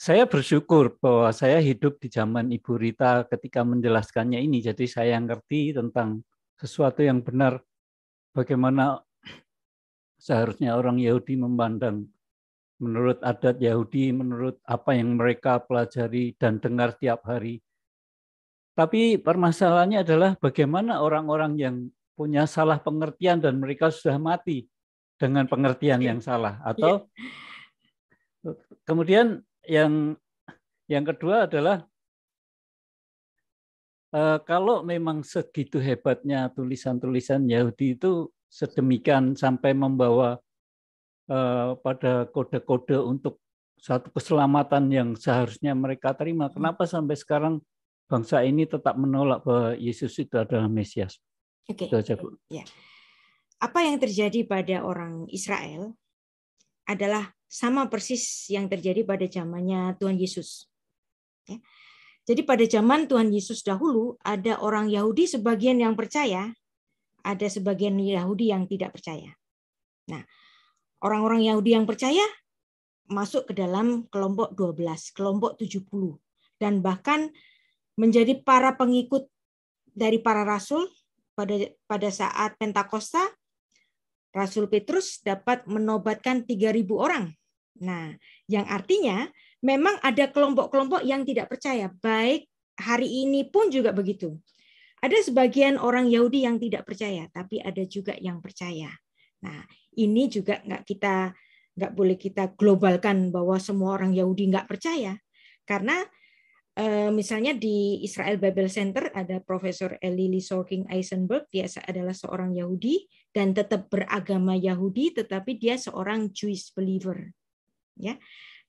Saya bersyukur bahwa saya hidup di zaman Ibu Rita ketika menjelaskannya ini. Jadi saya ngerti tentang sesuatu yang benar bagaimana seharusnya orang Yahudi memandang menurut adat Yahudi, menurut apa yang mereka pelajari dan dengar tiap hari. Tapi permasalahannya adalah bagaimana orang-orang yang punya salah pengertian dan mereka sudah mati dengan pengertian yang salah atau kemudian yang yang kedua adalah eh, kalau memang segitu hebatnya tulisan-tulisan Yahudi itu sedemikian sampai membawa Eh, pada kode-kode untuk satu keselamatan yang seharusnya mereka terima. Hmm. Kenapa sampai sekarang bangsa ini tetap menolak bahwa Yesus itu adalah Mesias? Oke. Okay. Ya. Apa yang terjadi pada orang Israel adalah sama persis yang terjadi pada zamannya Tuhan Yesus. Ya. Jadi pada zaman Tuhan Yesus dahulu ada orang Yahudi sebagian yang percaya, ada sebagian Yahudi yang tidak percaya. Nah, Orang-orang Yahudi yang percaya masuk ke dalam kelompok 12, kelompok 70 dan bahkan menjadi para pengikut dari para rasul pada pada saat Pentakosta Rasul Petrus dapat menobatkan 3000 orang. Nah, yang artinya memang ada kelompok-kelompok yang tidak percaya, baik hari ini pun juga begitu. Ada sebagian orang Yahudi yang tidak percaya, tapi ada juga yang percaya. Nah, ini juga nggak kita nggak boleh kita globalkan bahwa semua orang Yahudi nggak percaya karena eh, misalnya di Israel Bible Center ada Profesor Eli Lisoking Eisenberg dia adalah seorang Yahudi dan tetap beragama Yahudi tetapi dia seorang Jewish believer ya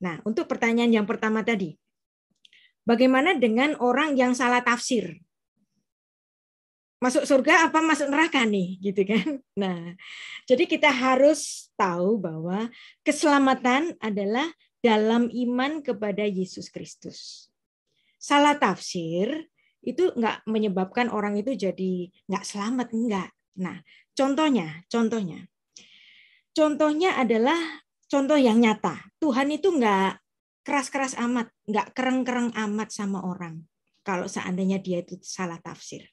nah untuk pertanyaan yang pertama tadi bagaimana dengan orang yang salah tafsir masuk surga apa masuk neraka nih gitu kan. Nah, jadi kita harus tahu bahwa keselamatan adalah dalam iman kepada Yesus Kristus. Salah tafsir itu nggak menyebabkan orang itu jadi nggak selamat enggak. Nah, contohnya, contohnya. Contohnya adalah contoh yang nyata. Tuhan itu nggak keras-keras amat, nggak kereng-kereng amat sama orang kalau seandainya dia itu salah tafsir.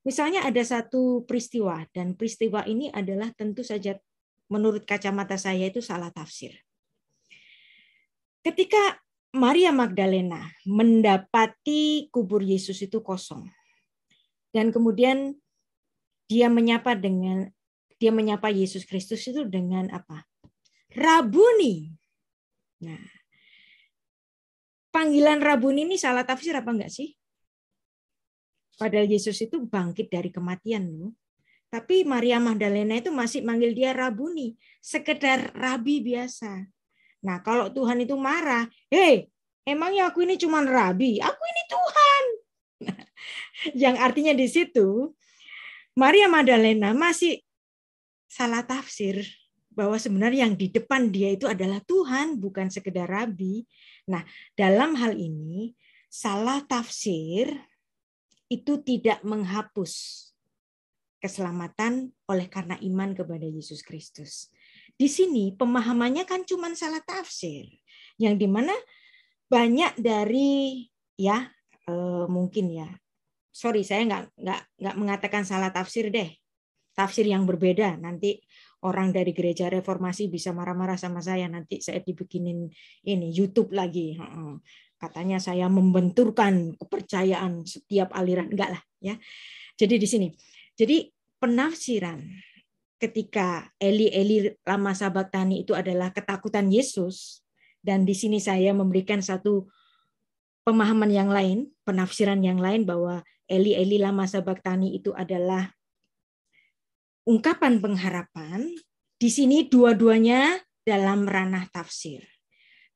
Misalnya ada satu peristiwa dan peristiwa ini adalah tentu saja menurut kacamata saya itu salah tafsir. Ketika Maria Magdalena mendapati kubur Yesus itu kosong dan kemudian dia menyapa dengan dia menyapa Yesus Kristus itu dengan apa? Rabuni. Nah, panggilan Rabuni ini salah tafsir apa enggak sih? Padahal Yesus itu bangkit dari kematian loh. Tapi Maria Magdalena itu masih manggil dia Rabuni, sekedar rabi biasa. Nah, kalau Tuhan itu marah, "Hei, emangnya aku ini cuma rabi? Aku ini Tuhan." yang artinya di situ Maria Magdalena masih salah tafsir bahwa sebenarnya yang di depan dia itu adalah Tuhan, bukan sekedar rabi. Nah, dalam hal ini salah tafsir itu tidak menghapus keselamatan oleh karena iman kepada Yesus Kristus. Di sini pemahamannya kan cuma salah tafsir. Yang dimana banyak dari ya eh, mungkin ya sorry saya nggak nggak nggak mengatakan salah tafsir deh tafsir yang berbeda nanti orang dari gereja reformasi bisa marah-marah sama saya nanti saya dibikinin ini YouTube lagi katanya saya membenturkan kepercayaan setiap aliran enggak lah ya. Jadi di sini. Jadi penafsiran ketika Eli Eli lama sabatani itu adalah ketakutan Yesus dan di sini saya memberikan satu pemahaman yang lain, penafsiran yang lain bahwa Eli Eli lama sabatani itu adalah ungkapan pengharapan. Di sini dua-duanya dalam ranah tafsir.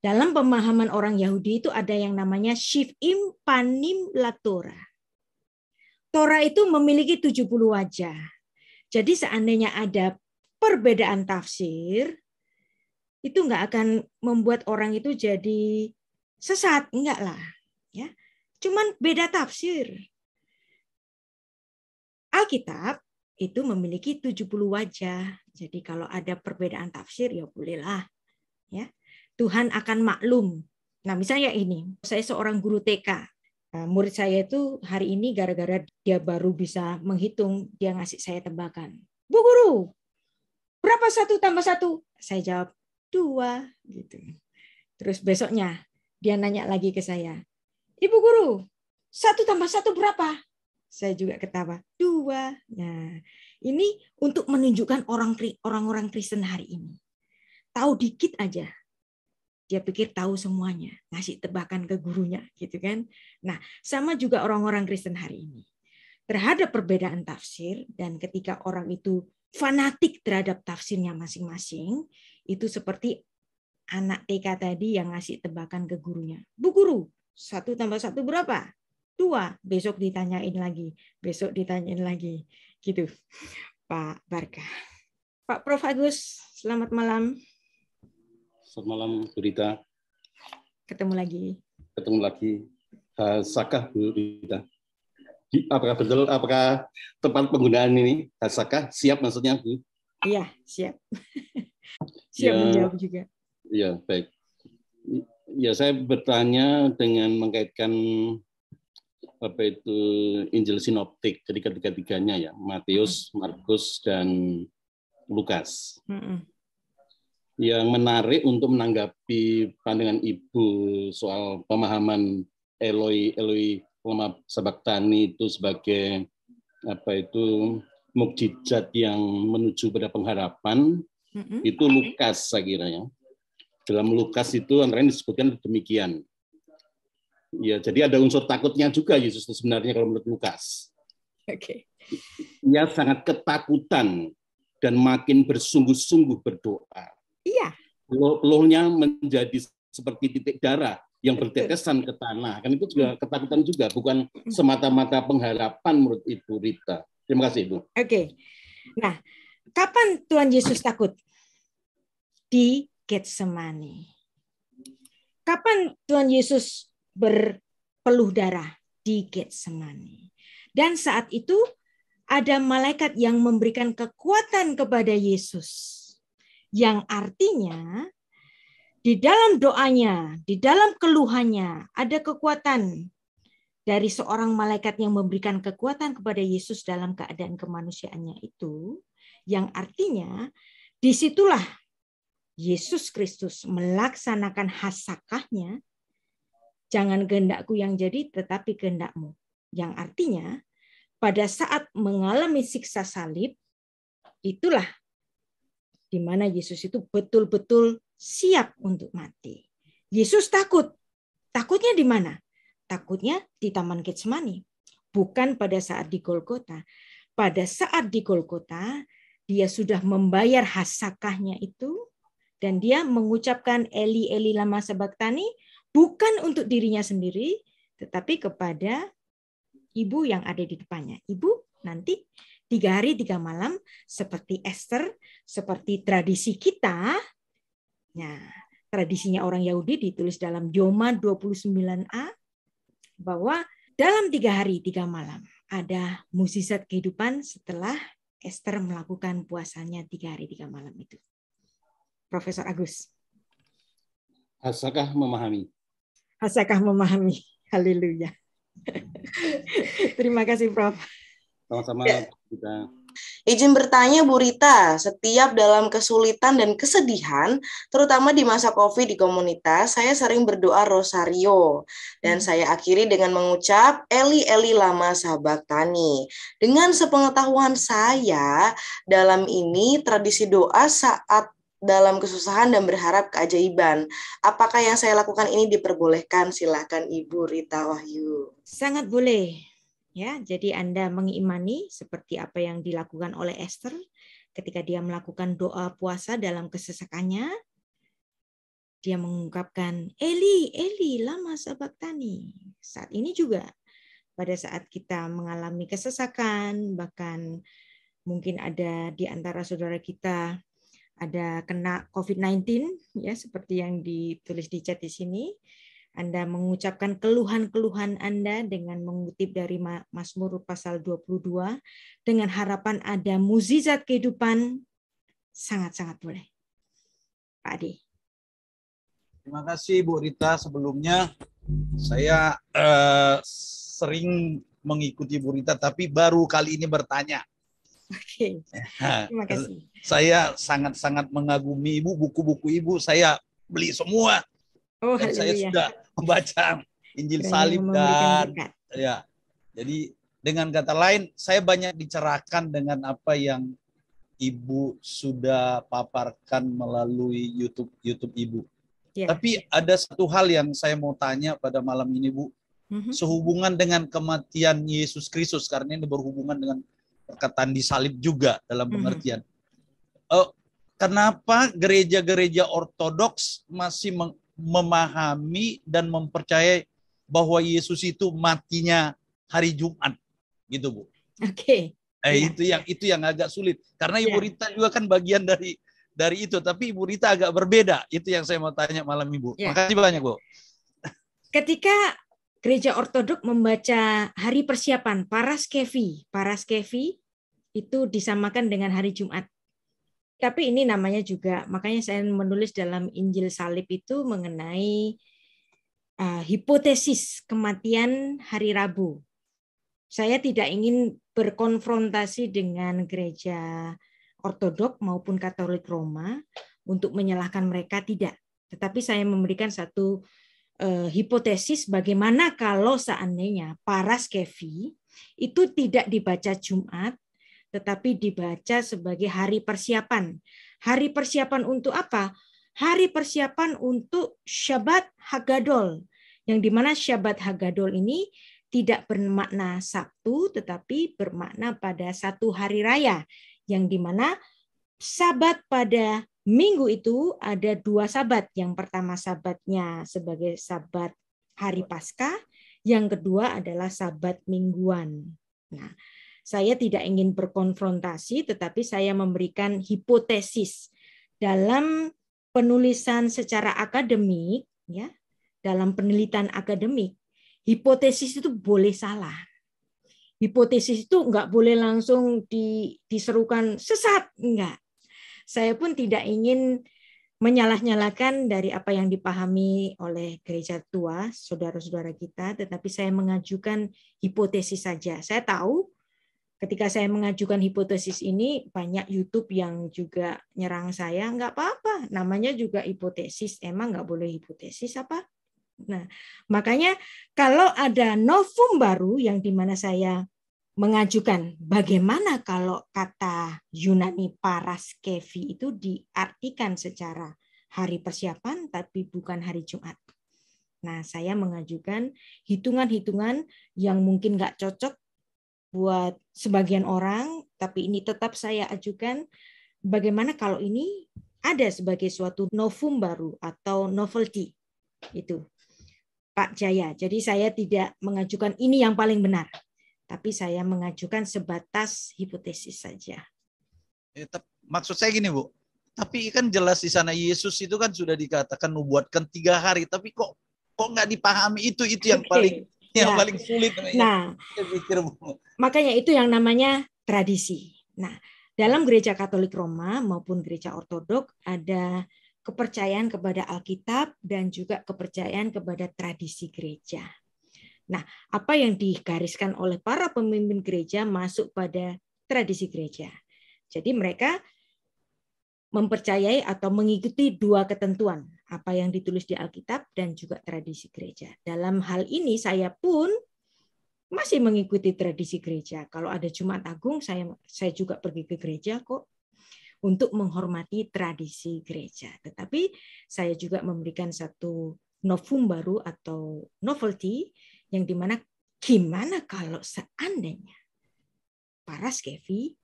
Dalam pemahaman orang Yahudi itu ada yang namanya Shivim Panim Latora. Torah itu memiliki 70 wajah. Jadi seandainya ada perbedaan tafsir, itu nggak akan membuat orang itu jadi sesat, enggak lah. Ya. Cuman beda tafsir. Alkitab itu memiliki 70 wajah. Jadi kalau ada perbedaan tafsir ya bolehlah. Ya. Tuhan akan maklum. Nah, misalnya ini, saya seorang guru TK. Nah, murid saya itu hari ini gara-gara dia baru bisa menghitung, dia ngasih saya tebakan. Bu guru, berapa satu tambah satu? Saya jawab, dua. Gitu. Terus besoknya, dia nanya lagi ke saya, Ibu guru, satu tambah satu berapa? Saya juga ketawa, dua. Nah, ini untuk menunjukkan orang orang Kristen hari ini. Tahu dikit aja, dia pikir tahu semuanya, ngasih tebakan ke gurunya gitu kan. Nah, sama juga orang-orang Kristen hari ini. Terhadap perbedaan tafsir dan ketika orang itu fanatik terhadap tafsirnya masing-masing, itu seperti anak TK tadi yang ngasih tebakan ke gurunya. Bu guru, satu tambah satu berapa? Dua. Besok ditanyain lagi. Besok ditanyain lagi. Gitu. Pak Barka. Pak Prof. Agus, selamat malam. Selamat malam, Bu Rita. Ketemu lagi. Ketemu lagi. Hasakah, eh, Bu Rita? Apakah betul, apakah tempat penggunaan ini? Hasakah? Eh, siap maksudnya, Bu? Iya, siap. siap ya, menjawab juga. Iya, baik. Ya, saya bertanya dengan mengkaitkan apa itu Injil sinoptik, jadi ketiga-tiganya ya, Matius, hmm. Markus, dan Lukas. Mm -mm yang menarik untuk menanggapi pandangan Ibu soal pemahaman Eloi Eloi Lema tani itu sebagai apa itu mukjizat yang menuju pada pengharapan mm-hmm. itu Lukas saya kira ya. Dalam Lukas itu antara disebutkan demikian. Ya, jadi ada unsur takutnya juga Yesus itu sebenarnya kalau menurut Lukas. Oke. Okay. Ia sangat ketakutan dan makin bersungguh-sungguh berdoa Iya. Lohnya menjadi seperti titik darah yang bertetesan ke tanah. Kan itu juga hmm. ketakutan juga, bukan hmm. semata-mata pengharapan menurut Ibu Rita. Terima kasih Ibu. Oke. Okay. Nah, kapan Tuhan Yesus takut? Di Getsemani. Kapan Tuhan Yesus berpeluh darah? Di Getsemani. Dan saat itu ada malaikat yang memberikan kekuatan kepada Yesus yang artinya di dalam doanya, di dalam keluhannya ada kekuatan dari seorang malaikat yang memberikan kekuatan kepada Yesus dalam keadaan kemanusiaannya itu, yang artinya disitulah Yesus Kristus melaksanakan hasakahnya, jangan kehendakku yang jadi tetapi kehendakmu. Yang artinya pada saat mengalami siksa salib, itulah di mana Yesus itu betul-betul siap untuk mati. Yesus takut. Takutnya di mana? Takutnya di Taman Getsemani. Bukan pada saat di Golgota. Pada saat di Golgota, dia sudah membayar hasakahnya itu dan dia mengucapkan Eli Eli lama sabaktani bukan untuk dirinya sendiri tetapi kepada ibu yang ada di depannya. Ibu, nanti tiga hari tiga malam seperti Esther, seperti tradisi kita. Nah, tradisinya orang Yahudi ditulis dalam Yoma 29a bahwa dalam tiga hari tiga malam ada musisat kehidupan setelah Esther melakukan puasanya tiga hari tiga malam itu. Profesor Agus. Hasakah memahami? Hasakah memahami? Haleluya. Terima kasih, Prof. Sama-sama ya. Izin bertanya Bu Rita, setiap dalam kesulitan dan kesedihan, terutama di masa COVID di komunitas, saya sering berdoa rosario dan hmm. saya akhiri dengan mengucap Eli Eli lama tani. Dengan sepengetahuan saya dalam ini tradisi doa saat dalam kesusahan dan berharap keajaiban. Apakah yang saya lakukan ini diperbolehkan? Silahkan Ibu Rita Wahyu. Sangat boleh ya jadi Anda mengimani seperti apa yang dilakukan oleh Esther ketika dia melakukan doa puasa dalam kesesakannya dia mengungkapkan Eli Eli lama sabaktani saat ini juga pada saat kita mengalami kesesakan bahkan mungkin ada di antara saudara kita ada kena COVID-19 ya seperti yang ditulis di chat di sini anda mengucapkan keluhan-keluhan Anda dengan mengutip dari Mazmur pasal 22 dengan harapan ada muzizat kehidupan sangat-sangat boleh. Pak Adi. Terima kasih Bu Rita sebelumnya saya eh, sering mengikuti Bu Rita tapi baru kali ini bertanya. Oke. Terima kasih. Saya sangat-sangat mengagumi Ibu, buku-buku Ibu saya beli semua. Oh, Dan saya sudah membaca Injil salib dan ya. Jadi dengan kata lain saya banyak dicerahkan dengan apa yang Ibu sudah paparkan melalui YouTube YouTube Ibu. Ya. Tapi ada satu hal yang saya mau tanya pada malam ini Bu. Mhm. Sehubungan dengan kematian Yesus Kristus karena ini berhubungan dengan perkataan disalib juga dalam mhm. pengertian. Mm-hmm. Uh, kenapa gereja-gereja ortodoks masih meng, memahami dan mempercayai bahwa Yesus itu matinya hari Jumat gitu Bu. Oke. Okay. Eh, ya. itu yang itu yang agak sulit karena Ibu ya. Rita juga kan bagian dari dari itu tapi Ibu Rita agak berbeda itu yang saya mau tanya malam Ibu. Ya. Makasih banyak Bu. Ketika gereja ortodok membaca hari persiapan Paraskevi, Paraskevi itu disamakan dengan hari Jumat. Tapi ini namanya juga, makanya saya menulis dalam Injil Salib itu mengenai uh, hipotesis kematian hari Rabu. Saya tidak ingin berkonfrontasi dengan gereja Ortodok maupun Katolik Roma untuk menyalahkan mereka tidak, tetapi saya memberikan satu uh, hipotesis bagaimana kalau seandainya para skevi itu tidak dibaca Jumat tetapi dibaca sebagai hari persiapan. Hari persiapan untuk apa? Hari persiapan untuk Syabat Hagadol, yang dimana Syabat Hagadol ini tidak bermakna Sabtu, tetapi bermakna pada satu hari raya, yang dimana Sabat pada minggu itu ada dua Sabat. Yang pertama Sabatnya sebagai Sabat hari Paskah, yang kedua adalah Sabat mingguan. Nah, saya tidak ingin berkonfrontasi, tetapi saya memberikan hipotesis dalam penulisan secara akademik, ya, dalam penelitian akademik, hipotesis itu boleh salah. Hipotesis itu nggak boleh langsung di, diserukan sesat, enggak. Saya pun tidak ingin menyalah-nyalakan dari apa yang dipahami oleh gereja tua, saudara-saudara kita, tetapi saya mengajukan hipotesis saja. Saya tahu ketika saya mengajukan hipotesis ini banyak YouTube yang juga nyerang saya nggak apa-apa namanya juga hipotesis emang nggak boleh hipotesis apa nah makanya kalau ada novum baru yang dimana saya mengajukan bagaimana kalau kata Yunani paraskevi itu diartikan secara hari persiapan tapi bukan hari Jumat Nah, saya mengajukan hitungan-hitungan yang mungkin nggak cocok buat sebagian orang, tapi ini tetap saya ajukan bagaimana kalau ini ada sebagai suatu novum baru atau novelty itu Pak Jaya. Jadi saya tidak mengajukan ini yang paling benar, tapi saya mengajukan sebatas hipotesis saja. Ya, maksud saya gini Bu, tapi kan jelas di sana Yesus itu kan sudah dikatakan nubuatkan tiga hari, tapi kok kok nggak dipahami itu itu yang okay. paling yang nah, paling sulit. Nah, pikir, makanya itu yang namanya tradisi. Nah, dalam iya. gereja Katolik Roma maupun gereja Ortodok ada kepercayaan kepada Alkitab dan juga kepercayaan kepada tradisi gereja. Nah, apa yang digariskan oleh para pemimpin gereja masuk pada tradisi gereja. Jadi mereka mempercayai atau mengikuti dua ketentuan apa yang ditulis di Alkitab dan juga tradisi gereja. Dalam hal ini saya pun masih mengikuti tradisi gereja. Kalau ada Jumat Agung saya saya juga pergi ke gereja kok untuk menghormati tradisi gereja. Tetapi saya juga memberikan satu novum baru atau novelty yang dimana gimana kalau seandainya para skevi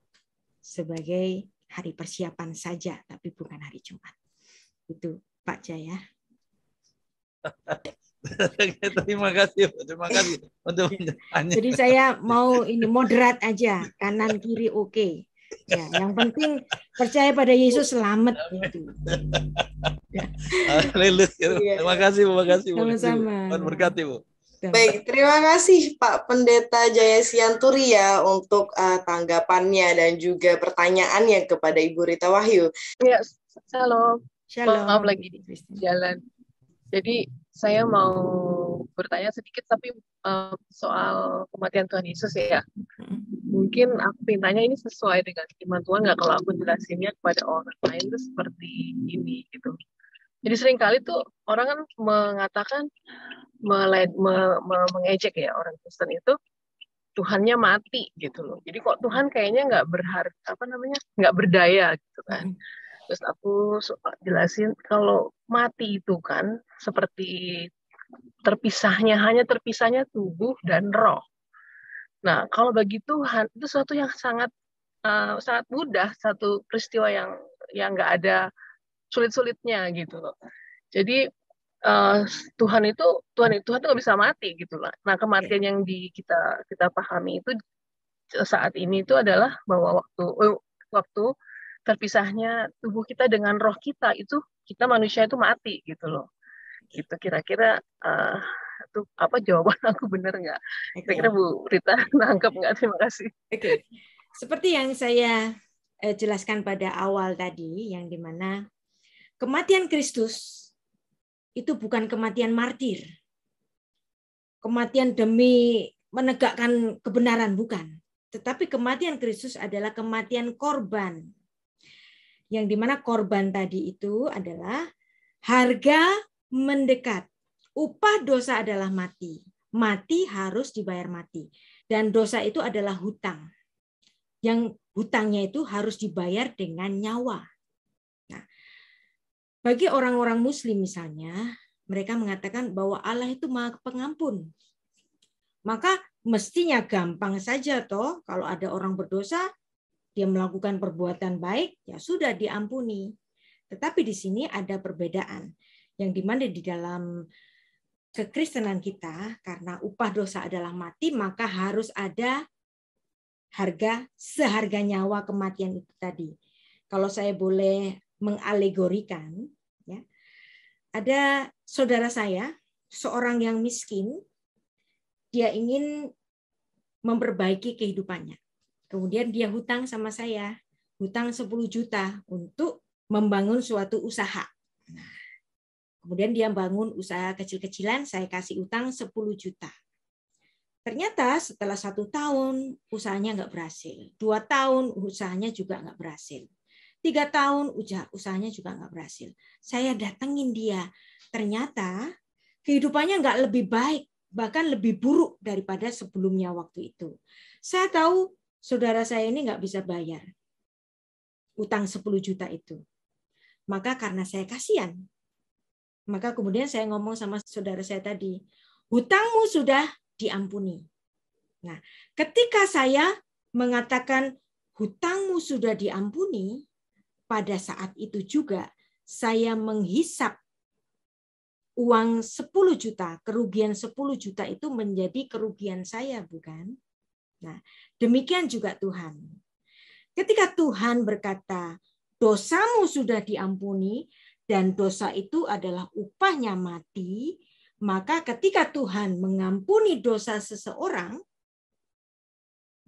sebagai hari persiapan saja tapi bukan hari Jumat. Itu Pak Jaya. terima kasih, terima kasih untuk penjelasannya. Jadi saya mau ini moderat aja, kanan kiri oke. Okay. Ya, yang penting percaya pada Yesus selamat gitu. ya. Terima kasih, terima kasih. Sama-sama. Tuhan berkati, Bu. Baik, terima kasih Pak Pendeta Jaya Sianturi ya untuk uh, tanggapannya dan juga pertanyaannya kepada Ibu Rita Wahyu. Ya, salam. halo. Shalom. Maaf lagi di jalan. Jadi saya mau bertanya sedikit tapi um, soal kematian Tuhan Yesus ya. Mm-hmm. Mungkin aku pintanya ini sesuai dengan iman Tuhan nggak kalau aku jelasinnya kepada orang lain itu seperti ini gitu. Jadi seringkali tuh orang kan mengatakan meled, me, mengejek ya orang Kristen itu Tuhannya mati gitu loh. Jadi kok Tuhan kayaknya nggak berharga apa namanya nggak berdaya gitu kan. Mm-hmm terus aku jelasin kalau mati itu kan seperti terpisahnya hanya terpisahnya tubuh dan roh. Nah, kalau bagi Tuhan itu suatu yang sangat uh, sangat mudah, satu peristiwa yang yang nggak ada sulit-sulitnya gitu loh. Jadi uh, Tuhan itu Tuhan itu Tuhan itu nggak bisa mati gitu lah. Nah kematian yang di kita kita pahami itu saat ini itu adalah bahwa waktu eh, waktu terpisahnya tubuh kita dengan roh kita itu kita manusia itu mati gitu loh gitu kira-kira uh, tuh apa jawaban aku benar nggak okay. kira-kira Bu Rita nangkep nggak terima kasih oke okay. seperti yang saya eh, jelaskan pada awal tadi yang dimana kematian Kristus itu bukan kematian martir kematian demi menegakkan kebenaran bukan tetapi kematian Kristus adalah kematian korban yang dimana korban tadi itu adalah harga mendekat. Upah dosa adalah mati. Mati harus dibayar mati. Dan dosa itu adalah hutang. Yang hutangnya itu harus dibayar dengan nyawa. Nah, bagi orang-orang muslim misalnya, mereka mengatakan bahwa Allah itu maha pengampun. Maka mestinya gampang saja toh kalau ada orang berdosa dia melakukan perbuatan baik, ya sudah diampuni. Tetapi di sini ada perbedaan yang dimana di dalam kekristenan kita karena upah dosa adalah mati maka harus ada harga seharga nyawa kematian itu tadi. Kalau saya boleh mengalegorikan, ya, ada saudara saya seorang yang miskin, dia ingin memperbaiki kehidupannya. Kemudian dia hutang sama saya, hutang 10 juta untuk membangun suatu usaha. kemudian dia bangun usaha kecil-kecilan, saya kasih utang 10 juta. Ternyata setelah satu tahun usahanya nggak berhasil, dua tahun usahanya juga nggak berhasil, tiga tahun usahanya juga nggak berhasil. Saya datengin dia, ternyata kehidupannya nggak lebih baik, bahkan lebih buruk daripada sebelumnya waktu itu. Saya tahu saudara saya ini nggak bisa bayar utang 10 juta itu. Maka karena saya kasihan, maka kemudian saya ngomong sama saudara saya tadi, hutangmu sudah diampuni. Nah, ketika saya mengatakan hutangmu sudah diampuni, pada saat itu juga saya menghisap uang 10 juta, kerugian 10 juta itu menjadi kerugian saya, bukan? Nah, demikian juga Tuhan. Ketika Tuhan berkata, "Dosamu sudah diampuni dan dosa itu adalah upahnya mati," maka ketika Tuhan mengampuni dosa seseorang,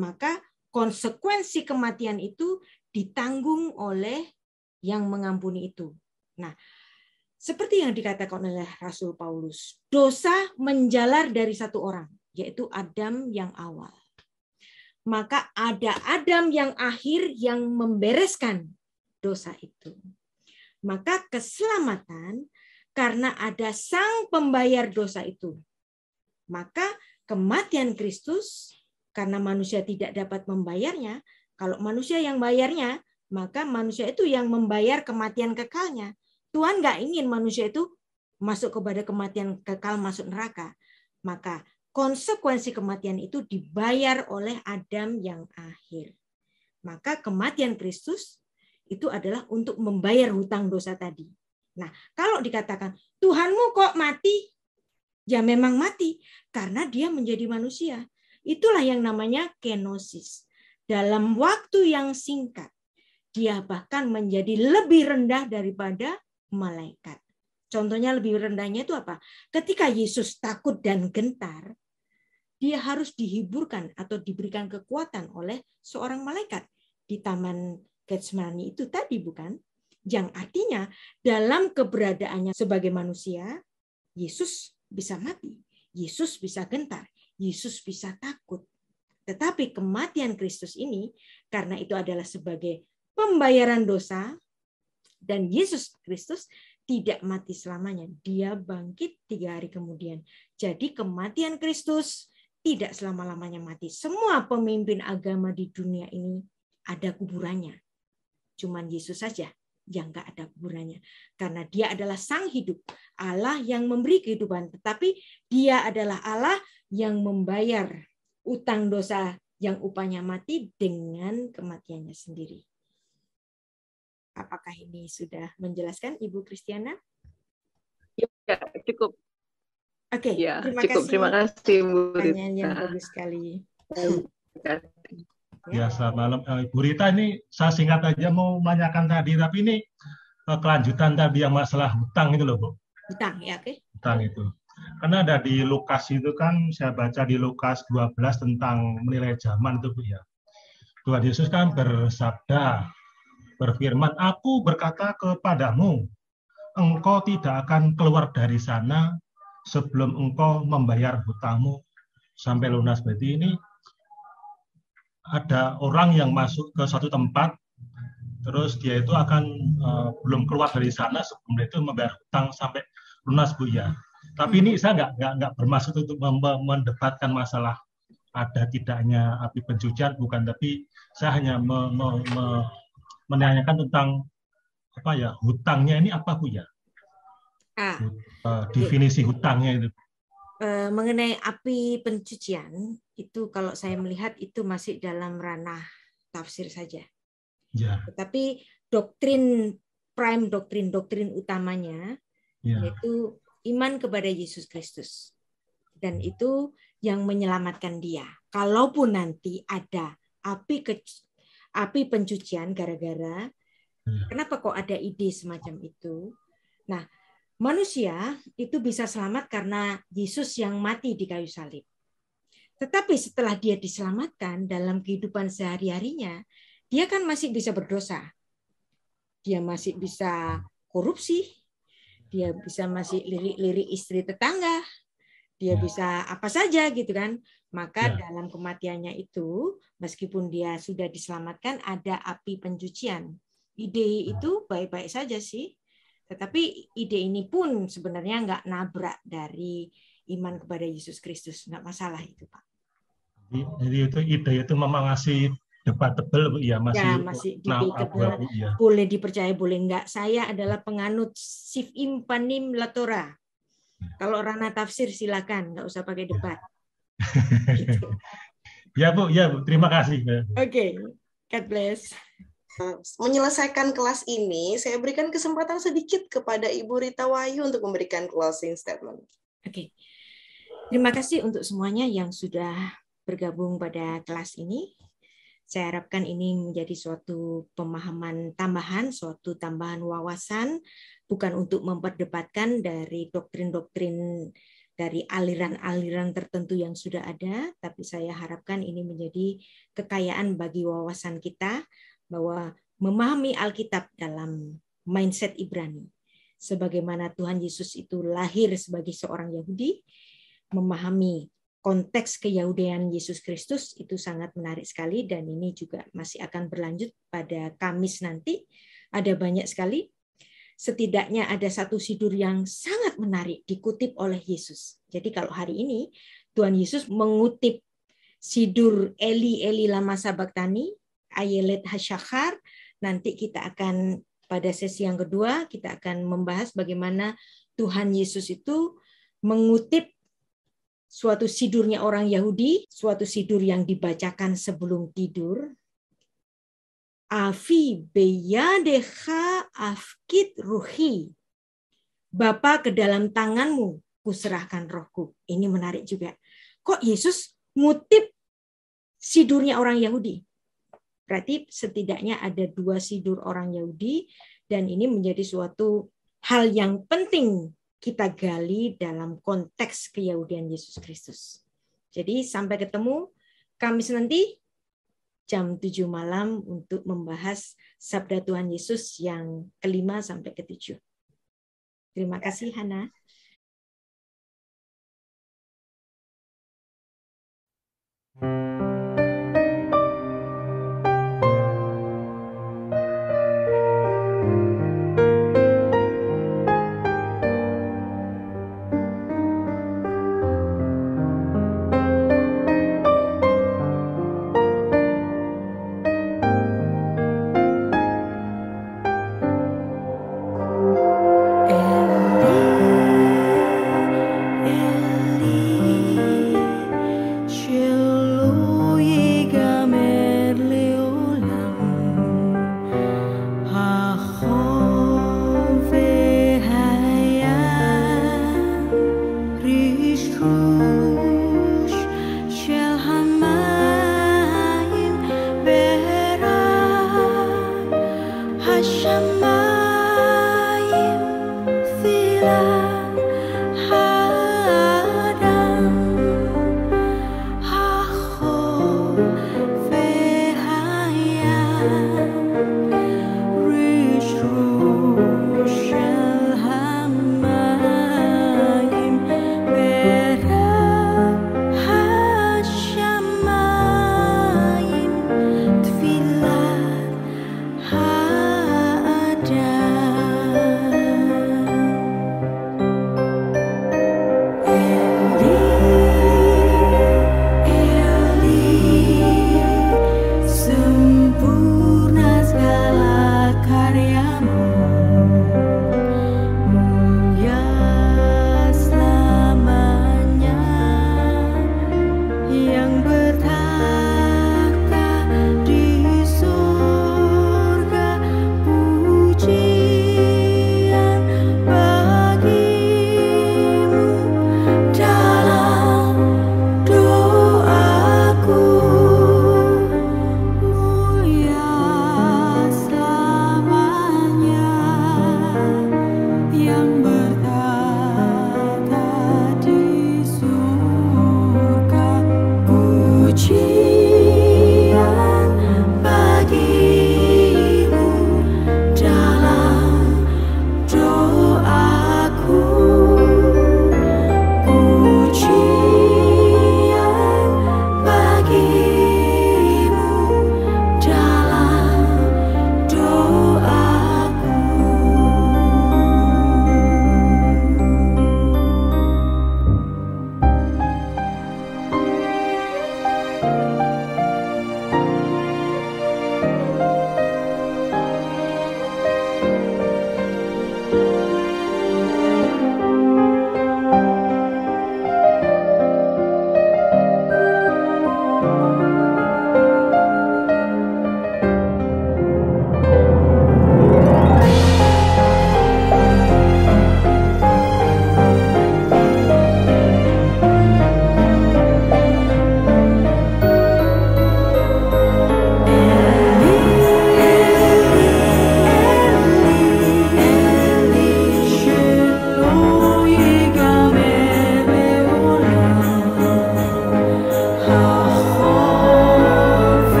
maka konsekuensi kematian itu ditanggung oleh yang mengampuni itu. Nah, seperti yang dikatakan oleh Rasul Paulus, dosa menjalar dari satu orang, yaitu Adam yang awal maka ada Adam yang akhir yang membereskan dosa itu. Maka keselamatan karena ada sang pembayar dosa itu. Maka kematian Kristus karena manusia tidak dapat membayarnya, kalau manusia yang bayarnya, maka manusia itu yang membayar kematian kekalnya. Tuhan nggak ingin manusia itu masuk kepada kematian kekal masuk neraka. Maka konsekuensi kematian itu dibayar oleh Adam yang akhir. Maka kematian Kristus itu adalah untuk membayar hutang dosa tadi. Nah, kalau dikatakan Tuhanmu kok mati? Ya memang mati karena dia menjadi manusia. Itulah yang namanya kenosis. Dalam waktu yang singkat, dia bahkan menjadi lebih rendah daripada malaikat. Contohnya lebih rendahnya itu apa? Ketika Yesus takut dan gentar, dia harus dihiburkan atau diberikan kekuatan oleh seorang malaikat di Taman Getsemani itu tadi bukan? Yang artinya dalam keberadaannya sebagai manusia, Yesus bisa mati, Yesus bisa gentar, Yesus bisa takut. Tetapi kematian Kristus ini karena itu adalah sebagai pembayaran dosa dan Yesus Kristus tidak mati selamanya. Dia bangkit tiga hari kemudian. Jadi kematian Kristus tidak selama-lamanya mati. Semua pemimpin agama di dunia ini ada kuburannya. Cuman Yesus saja yang nggak ada kuburannya. Karena dia adalah sang hidup, Allah yang memberi kehidupan. Tetapi dia adalah Allah yang membayar utang dosa yang upahnya mati dengan kematiannya sendiri. Apakah ini sudah menjelaskan Ibu Kristiana? Ya, cukup. Oke, okay, ya, terima cukup. kasih. Terima kasih Bu Rita. Yang bagus sekali. Ya, selamat malam. Eh, Bu Rita ini saya singkat aja mau menanyakan tadi, tapi ini eh, kelanjutan tadi yang masalah hutang itu loh, Bu. Hutang, ya oke. Okay. Hutang itu. Karena ada di Lukas itu kan, saya baca di Lukas 12 tentang menilai zaman itu, Bu, ya. Tuhan Yesus kan bersabda, berfirman, Aku berkata kepadamu, engkau tidak akan keluar dari sana sebelum engkau membayar hutangmu sampai lunas. Berarti ini ada orang yang masuk ke satu tempat, terus dia itu akan uh, belum keluar dari sana sebelum itu membayar hutang sampai lunas bu ya. Tapi ini hmm. saya nggak nggak nggak bermaksud untuk mendebatkan masalah ada tidaknya api pencucian bukan, tapi saya hanya me, me, me, menanyakan tentang apa ya hutangnya ini apa bu ya? Ah, uh, definisi hutangnya itu. Uh, mengenai api pencucian itu kalau saya melihat itu masih dalam ranah tafsir saja. Ya. Tetapi doktrin prime doktrin doktrin utamanya ya. yaitu iman kepada Yesus Kristus dan ya. itu yang menyelamatkan dia. Kalaupun nanti ada api ke, api pencucian gara-gara ya. kenapa kok ada ide semacam itu? Nah, Manusia itu bisa selamat karena Yesus yang mati di kayu salib. Tetapi setelah dia diselamatkan dalam kehidupan sehari-harinya, dia kan masih bisa berdosa. Dia masih bisa korupsi, dia bisa masih lirik-lirik istri tetangga, dia ya. bisa apa saja gitu kan. Maka ya. dalam kematiannya itu, meskipun dia sudah diselamatkan, ada api pencucian. Ide itu baik-baik saja sih, tetapi ide ini pun sebenarnya nggak nabrak dari iman kepada Yesus Kristus, nggak masalah itu Pak. Jadi, itu ide itu memang masih debatable ya masih, ya, masih debatable, ya. boleh dipercaya boleh nggak. Saya adalah penganut sif impanim latora. Kalau Rana tafsir silakan, nggak usah pakai debat. Ya. ya Bu, ya Bu, terima kasih. Oke, okay. God bless menyelesaikan kelas ini, saya berikan kesempatan sedikit kepada Ibu Rita Wahyu untuk memberikan closing statement. Oke. Okay. Terima kasih untuk semuanya yang sudah bergabung pada kelas ini. Saya harapkan ini menjadi suatu pemahaman tambahan, suatu tambahan wawasan, bukan untuk memperdebatkan dari doktrin-doktrin dari aliran-aliran tertentu yang sudah ada, tapi saya harapkan ini menjadi kekayaan bagi wawasan kita, bahwa memahami Alkitab dalam mindset Ibrani sebagaimana Tuhan Yesus itu lahir sebagai seorang Yahudi memahami konteks keyahudian Yesus Kristus itu sangat menarik sekali dan ini juga masih akan berlanjut pada Kamis nanti ada banyak sekali setidaknya ada satu sidur yang sangat menarik dikutip oleh Yesus. Jadi kalau hari ini Tuhan Yesus mengutip sidur Eli Eli lama sabaktani Ayelet Hasyakhar. Nanti kita akan pada sesi yang kedua kita akan membahas bagaimana Tuhan Yesus itu mengutip suatu sidurnya orang Yahudi, suatu sidur yang dibacakan sebelum tidur. Afi beyadeha afkit ruhi. Bapa ke dalam tanganmu kuserahkan rohku. Ini menarik juga. Kok Yesus ngutip sidurnya orang Yahudi? Berarti setidaknya ada dua sidur orang Yahudi dan ini menjadi suatu hal yang penting kita gali dalam konteks keyahudian Yesus Kristus. Jadi sampai ketemu Kamis nanti jam 7 malam untuk membahas sabda Tuhan Yesus yang kelima sampai ketujuh. Terima kasih Hana.